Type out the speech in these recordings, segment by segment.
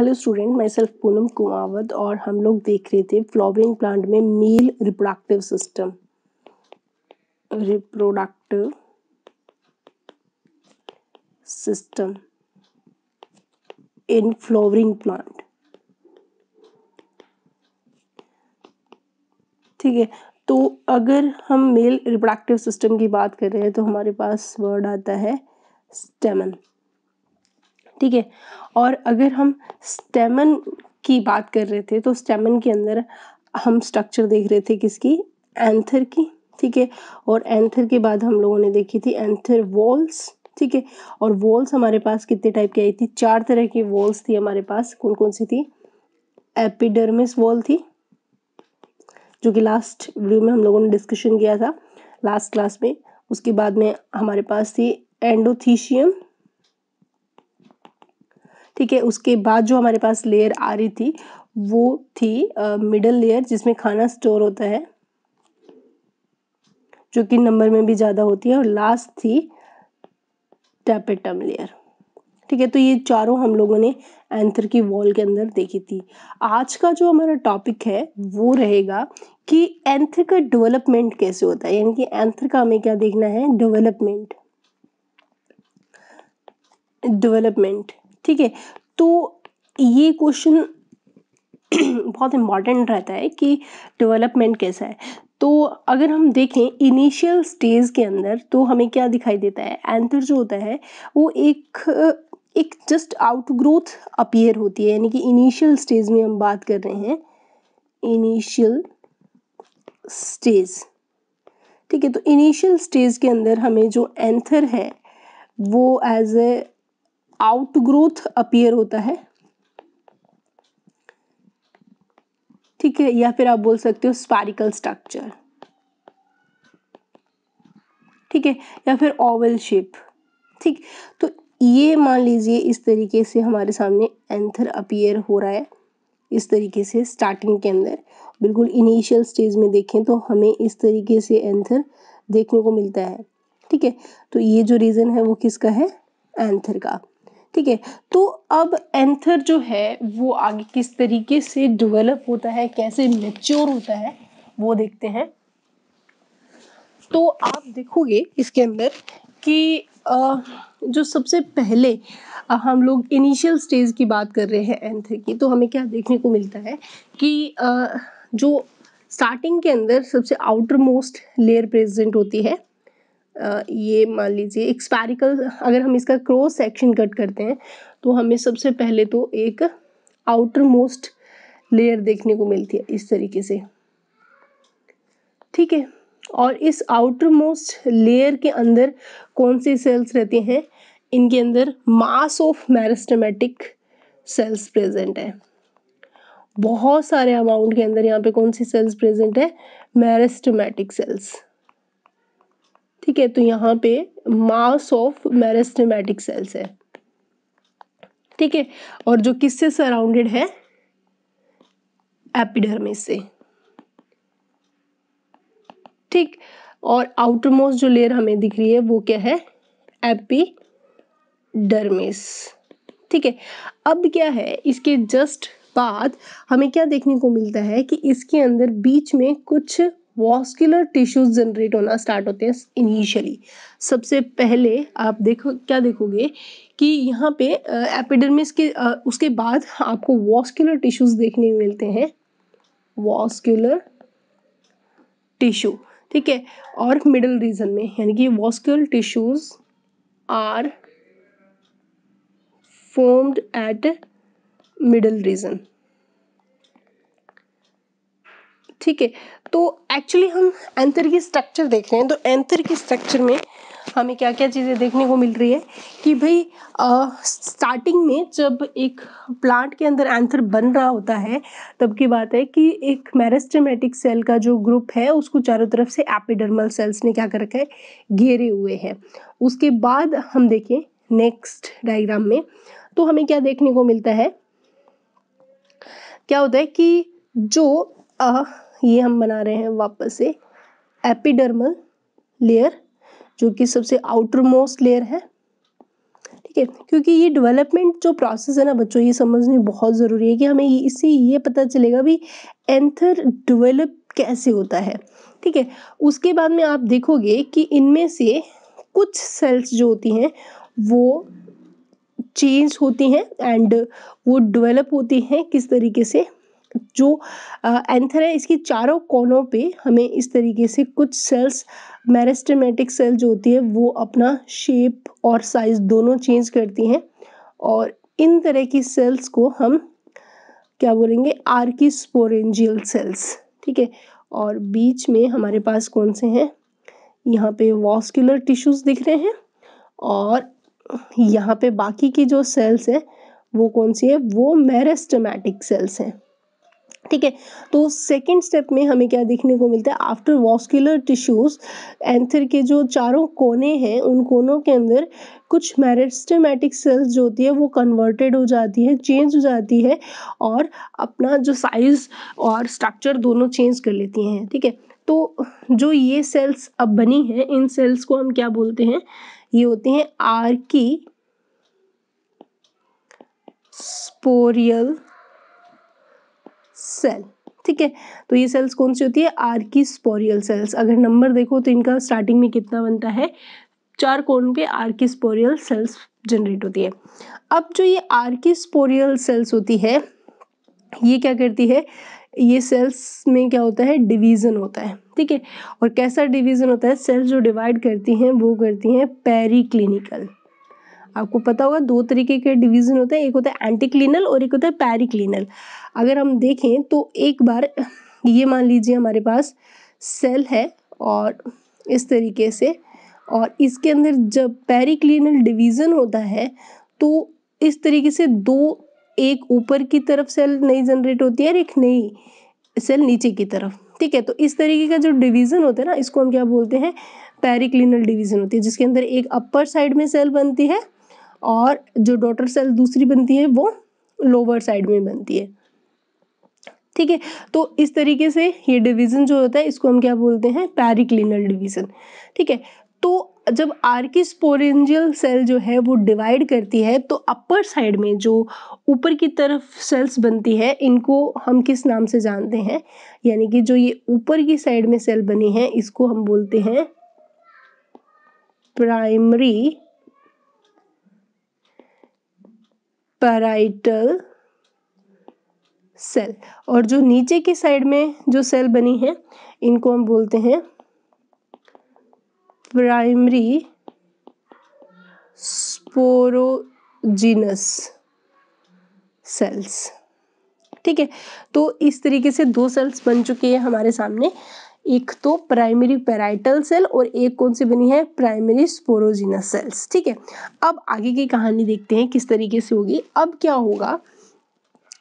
Hello student मैं self Poonam Kumawat और हम लोग देख रहे थे फ्लावरिंग प्लांट में male reproductive system reproductive system in flowering plant ठीक है तो अगर हम मेल रिप्रोडक्टिव सिस्टम की बात कर रहे हैं तो हमारे पास वर्ड आता है स्टेमन ठीक है और अगर हम स्टेमन की बात कर रहे थे तो स्टेमन के अंदर हम स्ट्रक्चर देख रहे थे किसकी एंथर की ठीक है और एंथर के बाद हम लोगों ने देखी थी एंथर वॉल्स ठीक है और वॉल्स हमारे पास कितने टाइप की आई थी चार तरह की वॉल्स थी हमारे पास कौन कौन सी थी एपिडर्मिस वॉल थी जो कि लास्ट वीडियो में हम लोगों ने डिस्कशन किया था लास्ट क्लास में उसके बाद में हमारे पास थी एंडोथीशियम ठीक है उसके बाद जो हमारे पास लेयर आ रही थी वो थी मिडल लेयर जिसमें खाना स्टोर होता है जो कि नंबर में भी ज़्यादा होती है और लास्ट थी टैपेटम लेयर ठीक है तो ये चारों हम लोगों ने एंथर की वॉल के अंदर देखी थी आज का जो हमारा टॉपिक है वो रहेगा कि एंथर का डेवलपमेंट कैसे होता है यानी कि एंथर का हमें क्या देखना है डेवलपमेंट डेवलपमेंट ठीक है तो ये क्वेश्चन बहुत इम्पॉर्टेंट रहता है कि डेवलपमेंट कैसा है तो अगर हम देखें इनिशियल स्टेज के अंदर तो हमें क्या दिखाई देता है एंथर जो होता है वो एक एक जस्ट आउटग्रोथ अपीयर होती है यानी कि इनिशियल स्टेज में हम बात कर रहे हैं इनिशियल स्टेज ठीक है तो इनिशियल स्टेज के अंदर हमें जो एंथर है वो एज ए आउटग्रोथ अपियर होता है ठीक है या फिर आप बोल सकते हो स्पारिकल स्ट्रक्चर ठीक है या फिर ओवल शेप ठीक तो ये मान लीजिए इस तरीके से हमारे सामने एंथर अपियर हो रहा है इस तरीके से स्टार्टिंग के अंदर बिल्कुल इनिशियल स्टेज में देखें तो हमें इस तरीके से एंथर देखने को मिलता है ठीक है तो ये जो रीज़न है वो किसका है एंथर का ठीक है तो अब एंथर जो है वो आगे किस तरीके से डेवलप होता है कैसे मेच्योर होता है वो देखते हैं तो आप देखोगे इसके अंदर कि जो सबसे पहले हम लोग इनिशियल स्टेज की बात कर रहे हैं एंथर की तो हमें क्या देखने को मिलता है कि जो स्टार्टिंग के अंदर सबसे आउटर मोस्ट लेयर प्रेजेंट होती है ये मान लीजिए एक स्पैरिकल अगर हम इसका क्रॉस सेक्शन कट करते हैं तो हमें सबसे पहले तो एक आउटर मोस्ट लेयर देखने को मिलती है इस तरीके से ठीक है और इस आउटर मोस्ट लेयर के अंदर कौन से सेल्स रहते हैं इनके अंदर mass of meristematic cells present है बहुत सारे अमाउंट के अंदर यहाँ पे कौन सी सेल्स प्रेजेंट है मैरिस्टमेटिक सेल्स ठीक है तो यहाँ पे मास ऑफ मेरेस्टेमेटिक सेल्स है ठीक है और जो किससे सराउंडेड है एपिडर्मिस से ठीक और आउटरमोस्ट जो लेयर हमें दिख रही है वो क्या है एपिडर्मिस ठीक है अब क्या है इसके जस्ट बाद हमें क्या देखने को मिलता है कि इसके अंदर बीच में कुछ वॉस्कुलर टिश्यूज जनरेट होना स्टार्ट होते हैं इनिशियली सबसे पहले आप देखो क्या देखोगे कि यहाँ पे एपिडर्मिस के आ, उसके बाद आपको वॉस्कुलर टिश्यूज देखने मिलते हैं वॉस्कुलर टिश्यू ठीक है और मिडल रीजन में यानी कि vascular tissues are formed at middle region ठीक है तो एक्चुअली हम एंथर की स्ट्रक्चर देख रहे हैं तो एंथर की स्ट्रक्चर में हमें क्या क्या चीज़ें देखने को मिल रही है कि भाई स्टार्टिंग में जब एक प्लांट के अंदर एंथर बन रहा होता है तब की बात है कि एक मैरिस्टमेटिक सेल का जो ग्रुप है उसको चारों तरफ से एपिडर्मल सेल्स ने क्या कर रखा है घेरे हुए हैं उसके बाद हम देखें नेक्स्ट डायग्राम में तो हमें क्या देखने को मिलता है क्या होता है कि जो आ, ये हम बना रहे हैं वापस से एपिडर्मल लेयर जो कि सबसे आउटर मोस्ट लेयर है ठीक है क्योंकि ये डेवलपमेंट जो प्रोसेस है ना बच्चों ये समझनी बहुत ज़रूरी है कि हमें इससे ये पता चलेगा भी एंथर डिवेलप कैसे होता है ठीक है उसके बाद में आप देखोगे कि इनमें से कुछ सेल्स जो होती हैं वो चेंज होती हैं एंड वो डेवलप होती हैं किस तरीके से जो एंथर है इसकी चारों कोनों पे हमें इस तरीके से कुछ सेल्स मैरिस्टमेटिक सेल जो होती है वो अपना शेप और साइज दोनों चेंज करती हैं और इन तरह की सेल्स को हम क्या बोलेंगे आर्किस्पोरेंजियल सेल्स ठीक है और बीच में हमारे पास कौन से हैं यहाँ पे वॉस्कुलर टिश्यूज दिख रहे हैं और यहाँ पे बाकी की जो सेल्स हैं वो कौन सी है वो मेरेस्टमैटिक सेल्स हैं ठीक है तो सेकेंड स्टेप में हमें क्या देखने को मिलता है आफ्टर वॉस्कुलर टिश्यूज एंथर के जो चारों कोने हैं उन कोनों के अंदर कुछ मैरिस्टेमेटिक सेल्स जो होती है वो कन्वर्टेड हो जाती है चेंज हो जाती है और अपना जो साइज़ और स्ट्रक्चर दोनों चेंज कर लेती हैं ठीक है तो जो ये सेल्स अब बनी हैं इन सेल्स को हम क्या बोलते हैं ये होते हैं आर की स्पोरियल सेल ठीक है तो ये सेल्स कौन सी होती है आर की स्पोरियल सेल्स अगर नंबर देखो तो इनका स्टार्टिंग में कितना बनता है चार कोण पे आर की स्पोरियल सेल्स जनरेट होती है अब जो ये आर की स्पोरियल सेल्स होती है ये क्या करती है ये सेल्स में क्या होता है डिवीज़न होता है ठीक है और कैसा डिवीज़न होता है सेल्स जो डिवाइड करती हैं वो करती हैं पेरी आपको पता होगा दो तरीके के डिवीज़न होते हैं एक होता है एंटीक्लिनल और एक होता है पैरी क्लिनल अगर हम देखें तो एक बार ये मान लीजिए हमारे पास सेल है और इस तरीके से और इसके अंदर जब पेरिक्लिनल डिवीज़न होता है तो इस तरीके से दो एक ऊपर की तरफ सेल नई जनरेट होती है और एक नई सेल नीचे की तरफ ठीक है तो इस तरीके का जो डिवीज़न होता है ना इसको हम क्या बोलते हैं पेरिक्लिनल डिवीज़न होती है जिसके अंदर एक अपर साइड में सेल बनती है और जो डॉटर सेल दूसरी बनती है वो लोअर साइड में बनती है ठीक है तो इस तरीके से ये डिवीज़न जो होता है इसको हम क्या बोलते हैं पैरिक्लिनल डिवीज़न ठीक है तो जब आर्किस्पोरेंजियल सेल जो है वो डिवाइड करती है तो अपर साइड में जो ऊपर की तरफ सेल्स बनती है इनको हम किस नाम से जानते हैं यानी कि जो ये ऊपर की साइड में सेल बनी है इसको हम बोलते हैं प्राइमरी पैराइटल सेल और जो नीचे की साइड में जो सेल बनी है इनको हम बोलते हैं प्राइमरी स्पोरोजिनस सेल्स ठीक है तो इस तरीके से दो सेल्स बन चुके हैं हमारे सामने एक तो प्राइमरी पेराइटल सेल और एक कौन सी बनी है प्राइमरी स्पोरोजिनस सेल्स ठीक है अब आगे की कहानी देखते हैं किस तरीके से होगी अब क्या होगा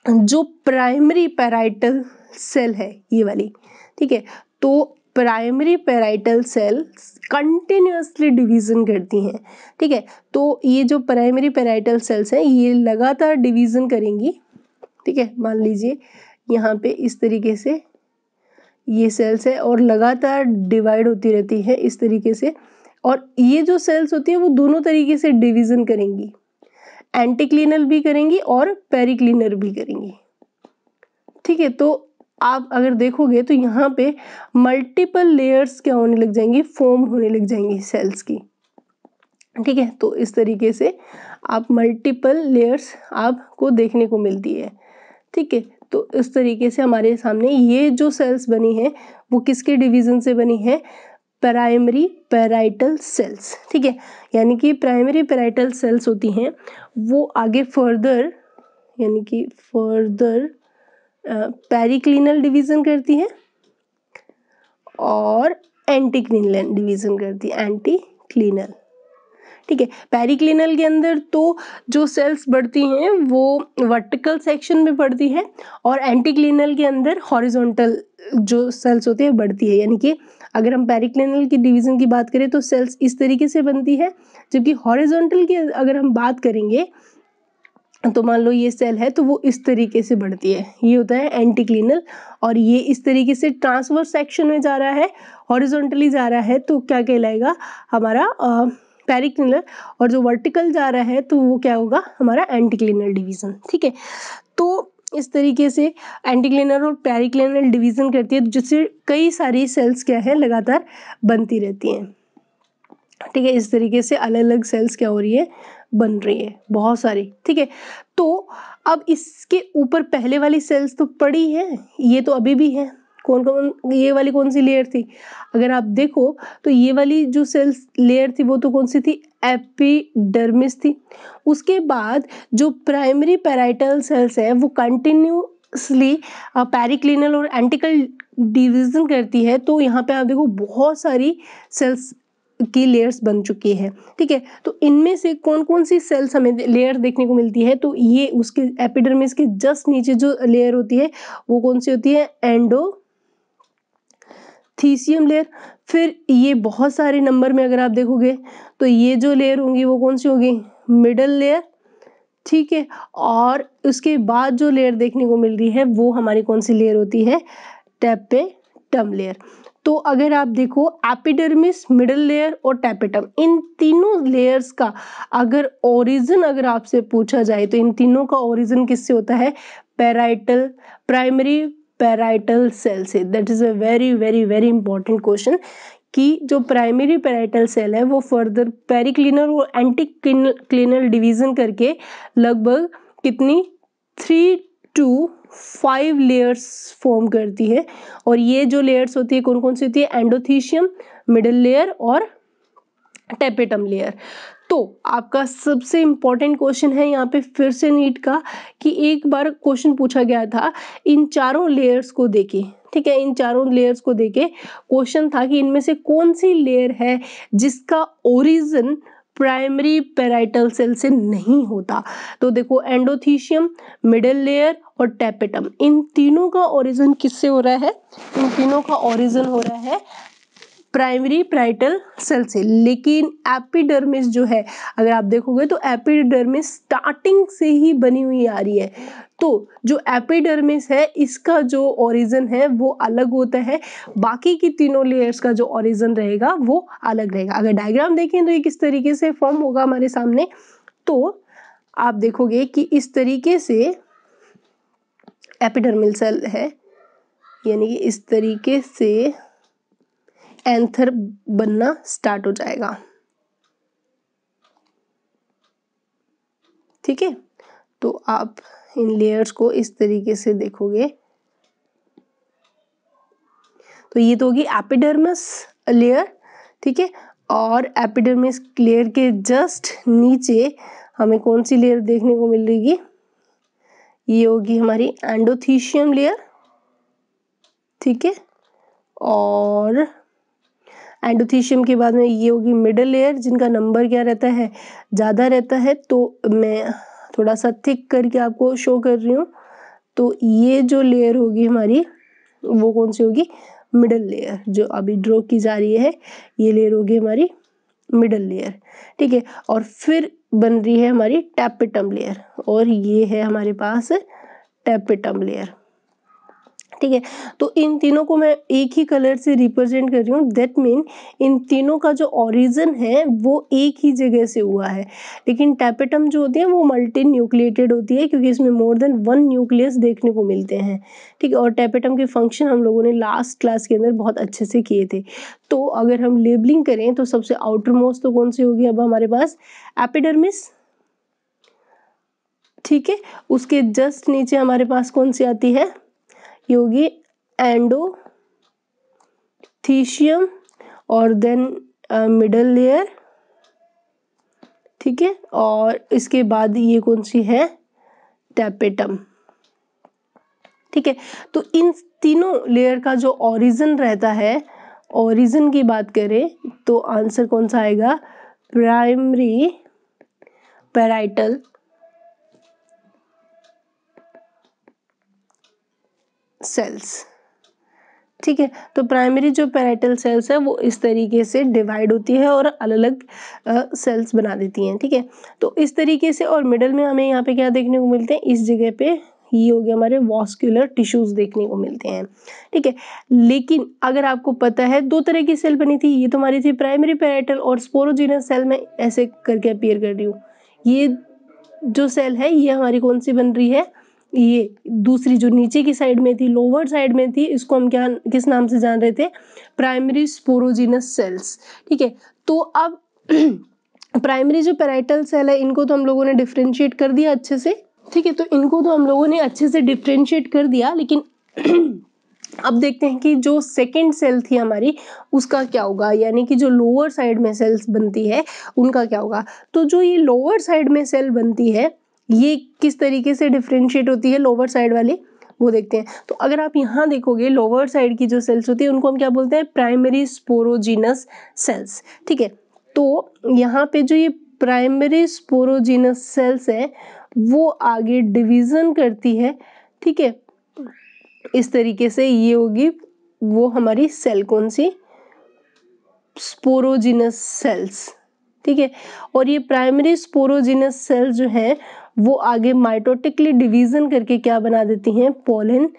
जो प्राइमरी पैराइटल सेल है ये वाली ठीक है तो primary parietal cells continuously division करती हैं ठीक है तो ये जो प्राइमरी पैराइटल सेल्स हैं ये लगातार डिवीजन करेंगी ठीक है मान लीजिए यहाँ पे इस तरीके से ये सेल्स है और लगातार डिवाइड होती रहती है इस तरीके से और ये जो सेल्स होती हैं वो दोनों तरीके से डिवीज़न करेंगी एंटीक्लिनर भी करेंगी और पेरिक्लिनर भी करेंगी ठीक है तो आप अगर देखोगे तो यहाँ पे मल्टीपल लेयर्स क्या होने लग जाएंगी फोम होने लग जाएंगी सेल्स की ठीक है तो इस तरीके से आप मल्टीपल लेयर्स आपको देखने को मिलती है ठीक है तो इस तरीके से हमारे सामने ये जो सेल्स बनी हैं वो किसके डिवीज़न से बनी है प्राइमरी पैराइटल सेल्स ठीक है यानी कि प्राइमरी पैराइटल सेल्स होती हैं वो आगे फर्दर यानी कि फर्दर पेरिक्लिनल डिवीज़न करती है और एंटी डिवीज़न करती है एंटी क्लिनल ठीक है पेरिक्लिनल के अंदर तो जो सेल्स बढ़ती हैं वो वर्टिकल सेक्शन में बढ़ती है और एंटीक्लिनल के अंदर हॉरिजोंटल जो सेल्स होती है बढ़ती है यानी कि अगर हम पेरिक्लिनल की डिवीज़न की बात करें तो सेल्स इस तरीके से बनती है जबकि हॉरिजोंटल की अगर हम बात करेंगे तो मान लो ये सेल है तो वो इस तरीके से बढ़ती है ये होता है एंटीक्लिनल और ये इस तरीके से ट्रांसवर्स सेक्शन में जा रहा है हॉरिजोंटली जा रहा है तो क्या कहलाएगा हमारा आ, पैरी क्लिनर और जो वर्टिकल जा रहा है तो वो क्या होगा हमारा एंटी क्लिनर डिवीज़न ठीक है तो इस तरीके से एंटीक्लिनर और पैरिक्लिनर डिवीज़न करती है जिससे कई सारी सेल्स क्या है लगातार बनती रहती हैं ठीक है इस तरीके से अलग अलग सेल्स क्या हो रही है बन रही है बहुत सारी ठीक है तो अब इसके ऊपर पहले वाली सेल्स तो पड़ी है ये तो अभी भी है कौन कौन ये वाली कौन सी लेयर थी अगर आप देखो तो ये वाली जो सेल्स लेयर थी वो तो कौन सी थी एपिडर्मिस थी उसके बाद जो प्राइमरी पैराइटल सेल्स है वो कंटिन्यूसली पैरिक्लिनल और एंटिकल डिविजन करती है तो यहाँ पे आप देखो बहुत सारी सेल्स की लेयर्स बन चुकी है ठीक है तो इनमें से कौन कौन सी सेल्स हमें लेयर देखने को मिलती है तो ये उसके एपिडर्मिस के जस्ट नीचे जो लेयर होती है वो कौन सी होती है एंडो थीसियम लेयर फिर ये बहुत सारे नंबर में अगर आप देखोगे तो ये जो लेयर होंगी वो कौन सी होगी मिडल लेयर ठीक है और उसके बाद जो लेयर देखने को मिल रही है वो हमारी कौन सी लेयर होती है टैपेटम लेयर तो अगर आप देखो एपिडर्मिस मिडल लेयर और टैपेटम इन तीनों लेयर्स का अगर ओरिजिन अगर आपसे पूछा जाए तो इन तीनों का ओरिजिन किससे होता है पैराइटल प्राइमरी पैराइटल सेल से that is a very very very important question कि जो प्राइमरी पैराइटल सेल है वो फर्दर पेरिक्लिनर और एंटी क्लिनल डिवीज़न करके लगभग कितनी three to five layers form करती है और ये जो लेयर्स होती है कौन कौन सी होती है एंडोथीशियम मिडल लेयर और टेपेटम लेयर तो आपका सबसे इम्पोर्टेंट क्वेश्चन है यहाँ पे फिर से नीट का कि एक बार क्वेश्चन पूछा गया था इन चारों लेयर्स को देखें ठीक है इन चारों लेयर्स को देखें क्वेश्चन था कि इनमें से कौन सी लेयर है जिसका ओरिजिन प्राइमरी पेराइटल सेल से नहीं होता तो देखो एंडोथीशियम मिडल लेयर और टैपेटम इन तीनों का ओरिजिन किससे हो रहा है इन तीनों का ओरिजिन हो रहा है प्राइमरी प्राइटल सेल से लेकिन एपिडर्मिस जो है अगर आप देखोगे तो एपिडर्मिस स्टार्टिंग से ही बनी हुई आ रही है तो जो एपिडर्मिस है इसका जो ओरिजिन है वो अलग होता है बाकी की तीनों लेयर्स का जो ओरिजिन रहेगा वो अलग रहेगा अगर डायग्राम देखें तो ये किस तरीके से फॉर्म होगा हमारे सामने तो आप देखोगे कि इस तरीके से एपिडर्मिल सेल है यानी कि इस तरीके से एंथर बनना स्टार्ट हो जाएगा ठीक है तो आप इन लेयर्स को इस तरीके से देखोगे तो ये तो होगी एपिडर्मस लेयर ठीक है और एपिडर्मिस लेयर के जस्ट नीचे हमें कौन सी लेयर देखने को मिल रही ये होगी हमारी एंडोथीशियम लेयर ठीक है और एंडोथीशियम के बाद में ये होगी मिडल लेयर जिनका नंबर क्या रहता है ज़्यादा रहता है तो मैं थोड़ा सा थिक करके आपको शो कर रही हूँ तो ये जो लेयर होगी हमारी वो कौन सी होगी मिडल लेयर जो अभी ड्रॉ की जा रही है ये लेयर होगी हमारी मिडल लेयर ठीक है और फिर बन रही है हमारी टैपिटम लेयर और ये है हमारे पास टैपिटम लेयर ठीक है तो इन तीनों को मैं एक ही कलर से रिप्रेजेंट कर रही हूँ दैट मीन इन तीनों का जो ओरिजिन है वो एक ही जगह से हुआ है लेकिन टैपेटम जो होती है वो मल्टी न्यूक्लिएटेड होती है क्योंकि इसमें मोर देन वन न्यूक्लियस देखने को मिलते हैं ठीक है और टैपेटम के फंक्शन हम लोगों ने लास्ट क्लास के अंदर बहुत अच्छे से किए थे तो अगर हम लेबलिंग करें तो सबसे आउटर मोस्ट तो कौन सी होगी अब हमारे पास एपिडर्मिस ठीक है उसके जस्ट नीचे हमारे पास कौन सी आती है योगी एंडो थीशियम और देन मिडल लेयर ठीक है और इसके बाद ये कौन सी है टैपेटम ठीक है तो इन तीनों लेयर का जो ओरिजिन रहता है ओरिजिन की बात करें तो आंसर कौन सा आएगा प्राइमरी पैराइटल सेल्स ठीक है तो प्राइमरी जो पैराइटल सेल्स है वो इस तरीके से डिवाइड होती है और अलग अलग सेल्स बना देती हैं ठीक है थीके? तो इस तरीके से और मिडल में हमें यहाँ पे क्या देखने को मिलते हैं इस जगह पे ये हो गया हमारे वॉस्कुलर टिश्यूज देखने को मिलते हैं ठीक है लेकिन अगर आपको पता है दो तरह की सेल बनी थी ये तो हमारी थी प्राइमरी पैराइटल और स्पोरोजीनस सेल में ऐसे करके अपियर कर रही हूँ ये जो सेल है ये हमारी कौन सी बन रही है ये दूसरी जो नीचे की साइड में थी लोअर साइड में थी इसको हम क्या किस नाम से जान रहे थे प्राइमरी स्पोरोजिनस सेल्स ठीक है तो अब प्राइमरी जो पेराइटल सेल है इनको तो हम लोगों ने डिफ्रेंशिएट कर दिया अच्छे से ठीक है तो इनको तो हम लोगों ने अच्छे से डिफ्रेंशिएट कर दिया लेकिन अब देखते हैं कि जो सेकेंड सेल थी हमारी उसका क्या होगा यानी कि जो लोअर साइड में सेल्स बनती है उनका क्या होगा तो जो ये लोअर साइड में सेल बनती है ये किस तरीके से डिफ्रेंशिएट होती है लोअर साइड वाली वो देखते हैं तो अगर आप यहाँ देखोगे लोअर साइड की जो सेल्स होती है उनको हम क्या बोलते हैं प्राइमरी स्पोरोजिनस सेल्स ठीक है तो यहाँ पे जो ये प्राइमरी स्पोरोजिनस सेल्स है वो आगे डिवीज़न करती है ठीक है इस तरीके से ये होगी वो हमारी सेल कौन सी स्पोरोजिनस सेल्स ठीक है और ये प्राइमरी स्पोरोजिनस सेल्स जो है वो आगे माइटोटिकली डिवीज़न करके क्या बना देती हैं पोलिन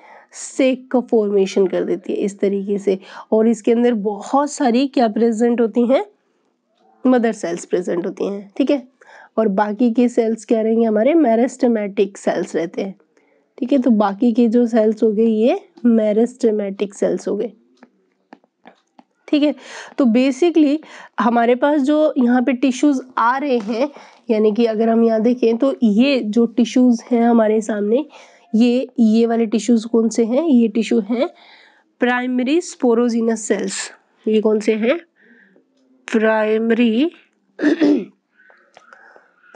सेक का फॉर्मेशन कर देती है इस तरीके से और इसके अंदर बहुत सारी क्या प्रेजेंट होती हैं मदर सेल्स प्रेजेंट होती हैं ठीक है और बाकी के सेल्स क्या रहेंगे हमारे मैरिस्टमेटिक सेल्स रहते हैं ठीक है तो बाकी के जो सेल्स हो गए ये मैरिस्टमेटिक सेल्स हो गए ठीक है तो बेसिकली हमारे पास जो यहाँ पे टिश्यूज़ आ रहे हैं यानी कि अगर हम यहाँ देखें तो ये जो टिश्यूज़ हैं हमारे सामने ये ये वाले टिश्यूज़ कौन से हैं ये टिश्यू हैं प्राइमरी स्पोरोजिनस सेल्स ये कौन से हैं प्राइमरी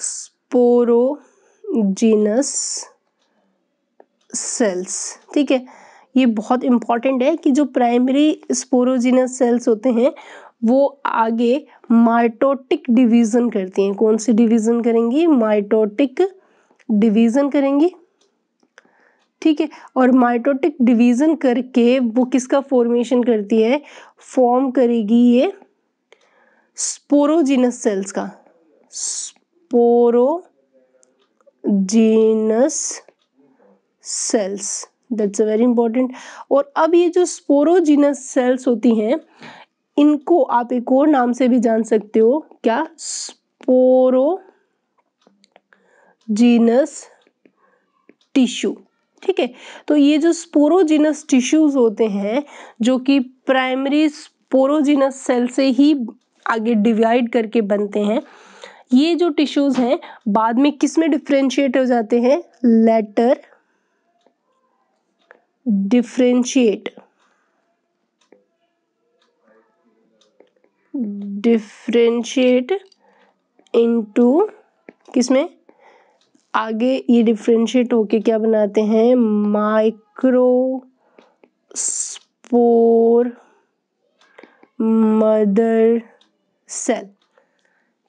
स्पोरोजिनस सेल्स ठीक है ये बहुत इम्पॉर्टेंट है कि जो प्राइमरी स्पोरोजिनस सेल्स होते हैं वो आगे माइटोटिक डिवीज़न करती हैं कौन सी डिवीज़न करेंगी माइटोटिक डिवीज़न करेंगी ठीक है और माइटोटिक डिवीज़न करके वो किसका फॉर्मेशन करती है फॉर्म करेगी ये स्पोरोजिनस सेल्स का sporogenous cells that's a very important और अब ये जो स्पोरोजिनस सेल्स होती हैं इनको आप एक और नाम से भी जान सकते हो क्या स्पोरो जीनस टिश्यू ठीक है तो ये जो स्पोरोजीनस टिश्यूज होते हैं जो कि प्राइमरी स्पोरोजिनस सेल से ही आगे डिवाइड करके बनते हैं ये जो टिश्यूज हैं बाद में किस में डिफ्रेंशिएट हो जाते हैं लेटर डिफ्रेंशिएट डिफ्रेंशिएट इनटू किसमें आगे ये डिफ्रेंशिएट होके क्या बनाते हैं माइक्रो स्पोर मदर सेल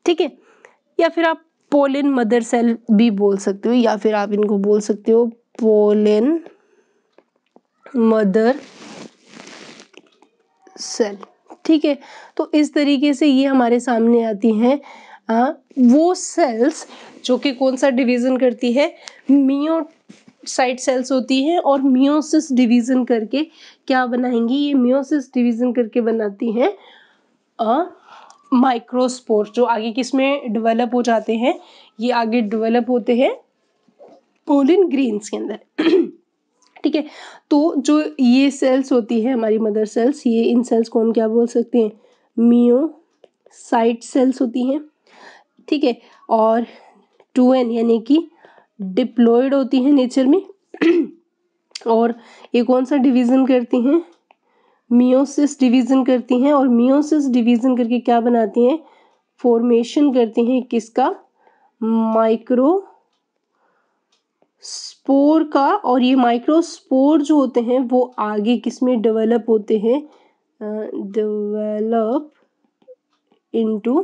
ठीक है या फिर आप पोलिन मदर सेल भी बोल सकते हो या फिर आप इनको बोल सकते हो पोलिन मदर सेल ठीक है तो इस तरीके से ये हमारे सामने आती हैं वो सेल्स जो कि कौन सा डिवीज़न करती है मियो साइड सेल्स होती हैं और मियोसिस डिवीज़न करके क्या बनाएंगी ये मियोसिस डिवीज़न करके बनाती हैं माइक्रोस्पोर जो आगे किस में डेवलप हो जाते हैं ये आगे डेवलप होते हैं पोलिन ग्रीन्स के अंदर ठीक है तो जो ये सेल्स होती है हमारी मदर सेल्स ये इन सेल्स को हम क्या बोल सकते हैं मियो साइट सेल्स होती हैं ठीक है थीके? और टू एन यानी कि डिप्लॉयड होती हैं नेचर में और ये कौन सा डिवीज़न करती हैं मियोसिस डिवीज़न करती हैं और मियोसिस डिवीज़न करके क्या बनाती हैं फॉर्मेशन करती हैं किसका माइक्रो स्पोर का और ये माइक्रोस्पोर जो होते हैं वो आगे किस में डेवलप होते हैं डेवलप इनटू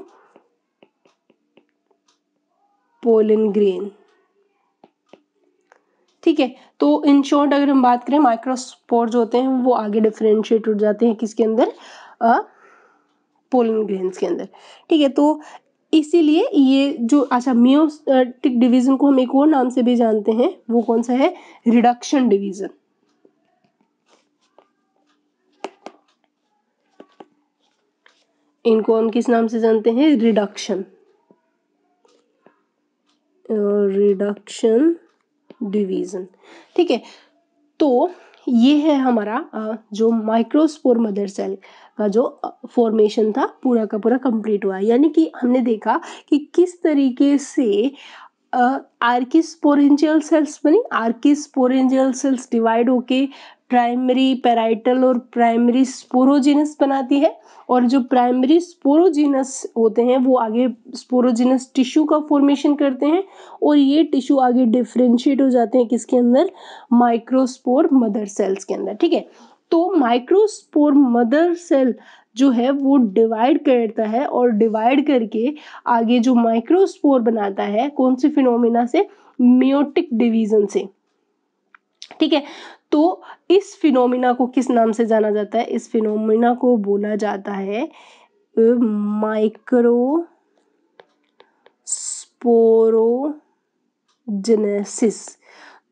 पोलन ग्रेन ठीक है तो इन शॉर्ट अगर हम बात करें माइक्रोस्पोर जो होते हैं वो आगे डिफ्रेंशिएट हो जाते हैं किसके अंदर पोलन ग्रेन के अंदर ठीक है तो इसीलिए ये जो अच्छा मियोटिक डिवीज़न को हम एक और नाम से भी जानते हैं वो कौन सा है रिडक्शन डिवीज़न इनको हम किस नाम से जानते हैं रिडक्शन रिडक्शन डिवीज़न ठीक है तो ये है हमारा जो माइक्रोस्पोर मदर सेल का जो फॉर्मेशन था पूरा का पूरा कंप्लीट हुआ यानी कि हमने देखा कि किस तरीके से आर्किस्पोरेंजियल सेल्स बनी आर्किस्पोरेंजियल सेल्स डिवाइड होके प्राइमरी पैराइटल और प्राइमरी स्पोरोजिनस बनाती है और जो प्राइमरी स्पोरोजिनस होते हैं वो आगे स्पोरोजिनस टिश्यू का फॉर्मेशन करते हैं और ये टिश्यू आगे डिफ्रेंशिएट हो जाते हैं किसके अंदर माइक्रोस्पोर मदर सेल्स के अंदर ठीक है तो माइक्रोस्पोर मदर सेल जो है वो डिवाइड करता है और डिवाइड करके आगे जो माइक्रोस्पोर बनाता है कौन से फिनोमिना से मियोटिक डिवीजन से ठीक है तो इस फिनोमिना को किस नाम से जाना जाता है इस फिनोमिना को बोला जाता है माइक्रो स्पोरोजेनेसिस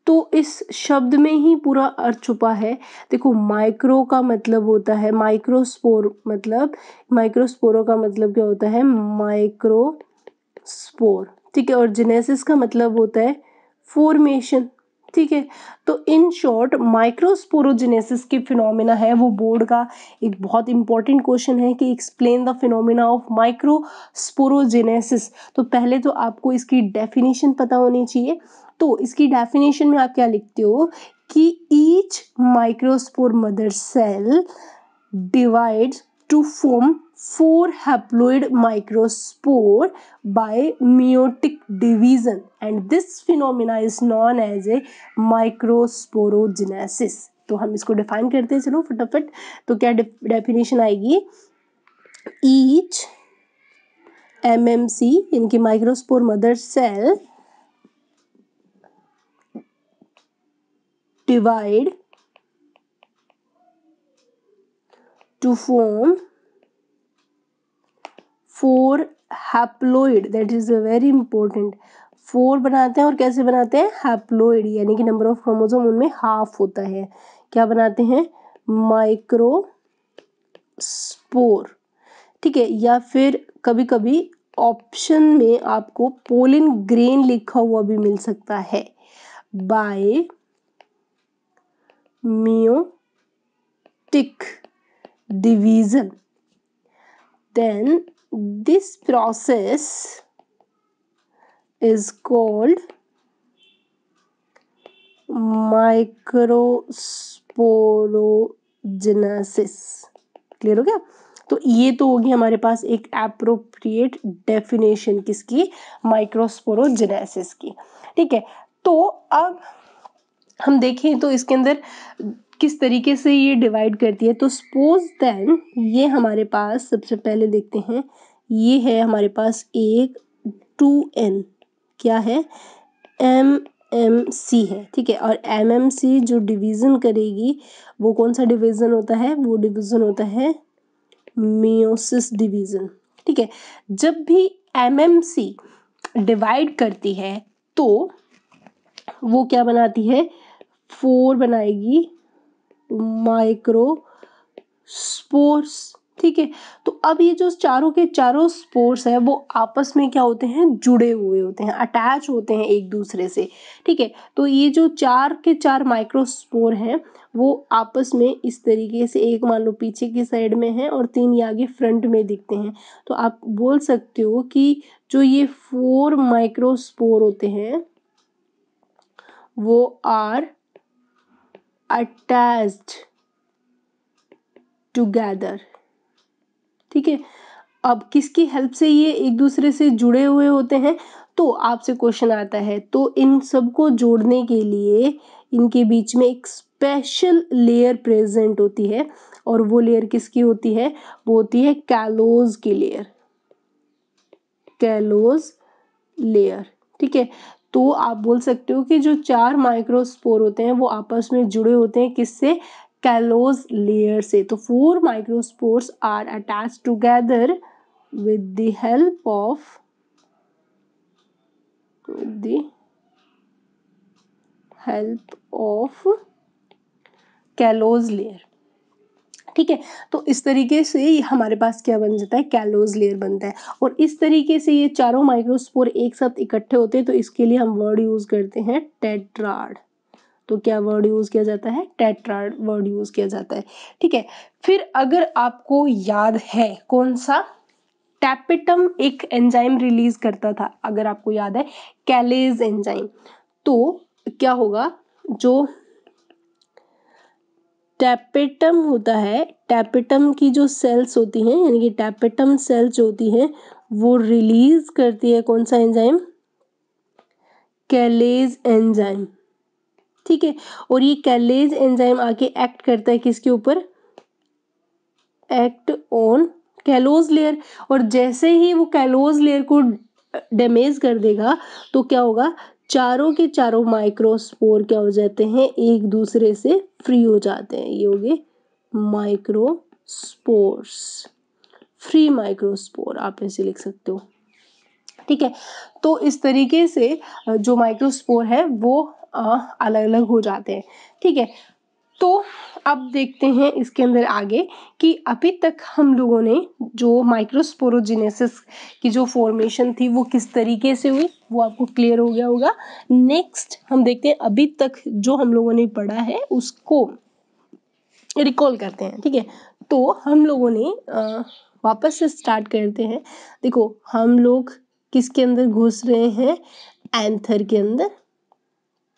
तो इस शब्द में ही पूरा अर्थ छुपा है देखो माइक्रो का मतलब होता है माइक्रोस्पोर मतलब माइक्रोस्पोरो का मतलब क्या होता है माइक्रोस्पोर ठीक है और जेनेसिस का मतलब होता है फॉर्मेशन ठीक है तो इन शॉर्ट माइक्रोस्पोरोजेनेसिस के फिनोमेना है वो बोर्ड का एक बहुत इंपॉर्टेंट क्वेश्चन है कि explain the phenomena of microsporogenesis तो पहले तो आपको इसकी डेफिनेशन पता होनी चाहिए तो इसकी डेफिनेशन में आप क्या लिखते हो कि each microspore mother cell divide to form four haploid microspore by meiotic division and this phenomena is known as a microsporogenesis तो हम इसको डिफाइन करते हैं चलो फटाफट तो क्या डेफिनेशन आएगी ईच एम एम सी इनकी microspore mother cell divide to form four haploid that is very important four बनाते हैं और कैसे बनाते हैं हैप्लोइड यानी कि नंबर ऑफ क्रोमोजोम उनमें हाफ होता है क्या बनाते हैं माइक्रो स्पोर ठीक है या फिर कभी कभी ऑप्शन में आपको पोलिन ग्रेन लिखा हुआ भी मिल सकता है by meiotic division then this process is called microsporogenesis clear हो गया तो ये तो होगी हमारे पास एक एप्रोप्रिएट डेफिनेशन किसकी माइक्रोस्पोरोजेनेसिस की ठीक है तो अब हम देखें तो इसके अंदर किस तरीके से ये डिवाइड करती है तो सपोज देन ये हमारे पास सबसे पहले देखते हैं ये है हमारे पास एक टू एन क्या है एम एम सी है ठीक है और एम एम सी जो डिवीज़न करेगी वो कौन सा डिवीज़न होता है वो डिवीज़न होता है मियोसिस डिवीज़न ठीक है जब भी एम एम सी डिवाइड करती है तो वो क्या बनाती है फोर बनाएगी माइक्रो स्पोर्स ठीक है तो अब ये जो चारों के चारों स्पोर्स है वो आपस में क्या होते हैं जुड़े हुए होते हैं अटैच होते हैं एक दूसरे से ठीक है तो ये जो चार के चार माइक्रोस्पोर हैं वो आपस में इस तरीके से एक मान लो पीछे की साइड में है और तीन ये आगे फ्रंट में दिखते हैं तो आप बोल सकते हो कि जो ये फोर माइक्रोस्पोर होते हैं वो आर अटैच्ड टुगेदर ठीक है अब किसकी हेल्प से ये एक दूसरे से जुड़े हुए होते हैं तो आपसे क्वेश्चन आता है तो इन सबको जोड़ने के लिए इनके बीच में एक स्पेशल लेयर प्रेजेंट होती है और वो लेयर किसकी होती है वो होती है कैलोज की लेयर कैलोज लेयर ठीक है तो आप बोल सकते हो कि जो चार माइक्रोस्पोर होते हैं वो आपस में जुड़े होते हैं किससे कैलोज लेयर से तो four microspores are attach together with the help of with the of callose layer ठीक है तो इस तरीके से हमारे पास क्या बन जाता है कैलोज लेयर बनता है और इस तरीके से ये चारों माइक्रोस्पोर एक साथ इकट्ठे होते हैं तो इसके लिए हम वर्ड यूज़ करते हैं टेट्राड तो क्या वर्ड यूज़ किया जाता है टेट्राड वर्ड यूज़ किया जाता है ठीक है फिर अगर आपको याद है कौन सा टैपिटम एक एंजाइम रिलीज करता था अगर आपको याद है कैलेज एंजाइम तो क्या होगा जो टैपेटम होता है टैपेटम की जो सेल्स होती हैं यानी कि टैपेटम सेल्स होती हैं वो रिलीज करती है कौन सा एंजाइम कैलेज एंजाइम ठीक है और ये कैलेज एंजाइम आके एक्ट करता है किसके ऊपर एक्ट ऑन कैलोज लेयर और जैसे ही वो कैलोज लेयर को डैमेज कर देगा तो क्या होगा चारों के चारों माइक्रोस्पोर क्या हो जाते हैं एक दूसरे से फ्री हो जाते हैं ये हो गए माइक्रोस्पोर्स फ्री माइक्रोस्पोर आप ऐसे लिख सकते हो ठीक है तो इस तरीके से जो माइक्रोस्पोर है वो अलग अलग हो जाते हैं ठीक है तो अब देखते हैं इसके अंदर आगे कि अभी तक हम लोगों ने जो माइक्रोस्पोरोजिनेसिस की जो फॉर्मेशन थी वो किस तरीके से हुई वो आपको क्लियर हो गया होगा नेक्स्ट हम देखते हैं अभी तक जो हम लोगों ने पढ़ा है उसको रिकॉल करते हैं ठीक है तो हम लोगों ने वापस से स्टार्ट करते हैं देखो हम लोग किसके अंदर घुस रहे हैं एंथर के अंदर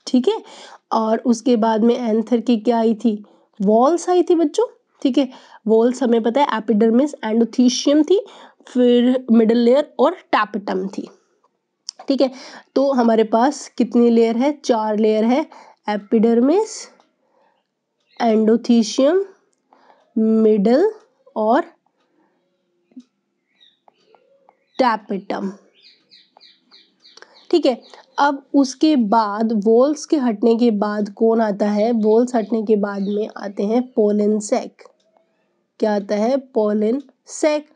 ठीक है और उसके बाद में एंथर की क्या आई थी वॉल्स आई थी बच्चों ठीक है वॉल्स हमें पता है एपिडर्मिस एंडोथीशियम थी फिर मिडल लेयर और टैपिटम थी ठीक है तो हमारे पास कितनी लेयर है चार लेयर है एपिडर्मिस एंडोथीशियम मिडल और टैपिटम ठीक है अब उसके बाद वोल्स के हटने के बाद कौन आता है वोल्स हटने के बाद में आते हैं पोलिन सेक क्या आता है पोलिन सेक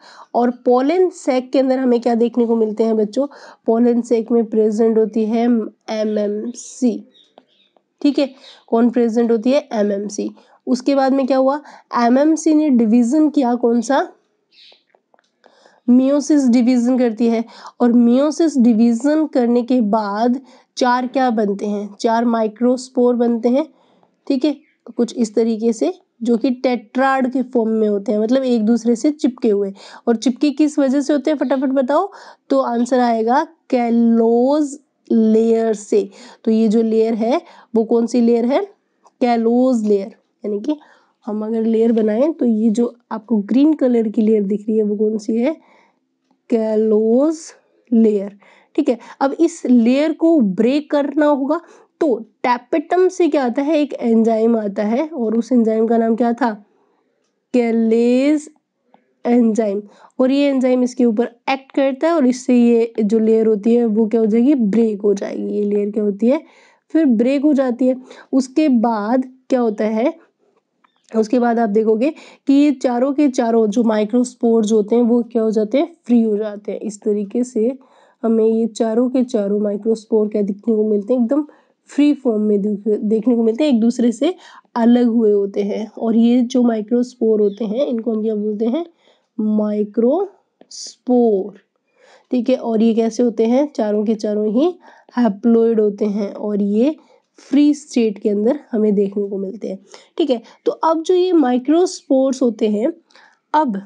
और पोलिन सेक के अंदर हमें क्या देखने को मिलते हैं बच्चों पोलिन सेक में प्रेजेंट होती है एम एम सी ठीक है कौन प्रेजेंट होती है एम एम सी उसके बाद में क्या हुआ एम एम सी ने डिवीज़न किया कौन सा मियोसिस डिवीज़न करती है और मियोसिस डिवीज़न करने के बाद चार क्या बनते हैं चार माइक्रोस्पोर बनते हैं ठीक है कुछ इस तरीके से जो कि टेट्राड के फॉर्म में होते हैं मतलब एक दूसरे से चिपके हुए और चिपके किस वजह से होते हैं फटाफट बताओ तो आंसर आएगा कैलोज लेयर से तो ये जो लेयर है वो कौन सी लेयर है कैलोज लेयर यानी कि हम अगर लेयर बनाएं तो ये जो आपको ग्रीन कलर की लेयर दिख रही है वो कौन सी है कैलोज लेयर ठीक है अब इस लेयर को ब्रेक करना होगा तो टैपेटम से क्या आता है एक एंजाइम आता है और उस एंजाइम का नाम क्या था कैलेज एंजाइम और ये एंजाइम इसके ऊपर एक्ट करता है और इससे ये जो लेयर होती है वो क्या हो जाएगी ब्रेक हो जाएगी ये लेयर क्या होती है फिर ब्रेक हो जाती है उसके बाद क्या होता है उसके बाद आप देखोगे कि ये चारों के चारों जो माइक्रोस्पोर्स होते हैं वो क्या हो जाते हैं फ्री हो जाते हैं इस तरीके से हमें ये चारों के चारों माइक्रोस्पोर क्या दिखने को मिलते हैं एकदम फ्री फॉर्म में देखने को मिलते हैं एक दूसरे से अलग हुए होते हैं और ये जो माइक्रोस्पोर होते हैं इनको हम क्या बोलते हैं माइक्रोस्पोर ठीक है और ये कैसे होते हैं चारों के चारों ही हैप्लोइड होते हैं और ये फ्री स्टेट के अंदर हमें देखने को मिलते हैं ठीक है तो अब जो ये माइक्रोस्पोर्स होते हैं अब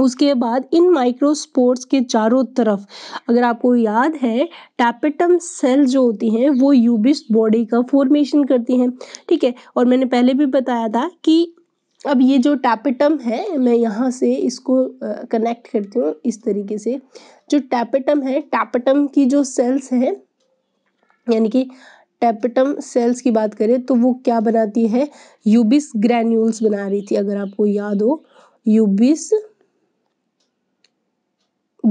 उसके बाद इन माइक्रोस्पोर्स के चारों तरफ अगर आपको याद है टैपेटम सेल जो होती हैं वो यूबिस बॉडी का फॉर्मेशन करती हैं ठीक है और मैंने पहले भी बताया था कि अब ये जो टैपेटम है मैं यहाँ से इसको कनेक्ट करती हूँ इस तरीके से जो टैपेटम है टैपेटम की जो सेल्स हैं यानी कि टेपेटम सेल्स की बात करें तो वो क्या बनाती है यूबिस ग्रैन्यूल्स बना रही थी अगर आपको याद हो यूबिस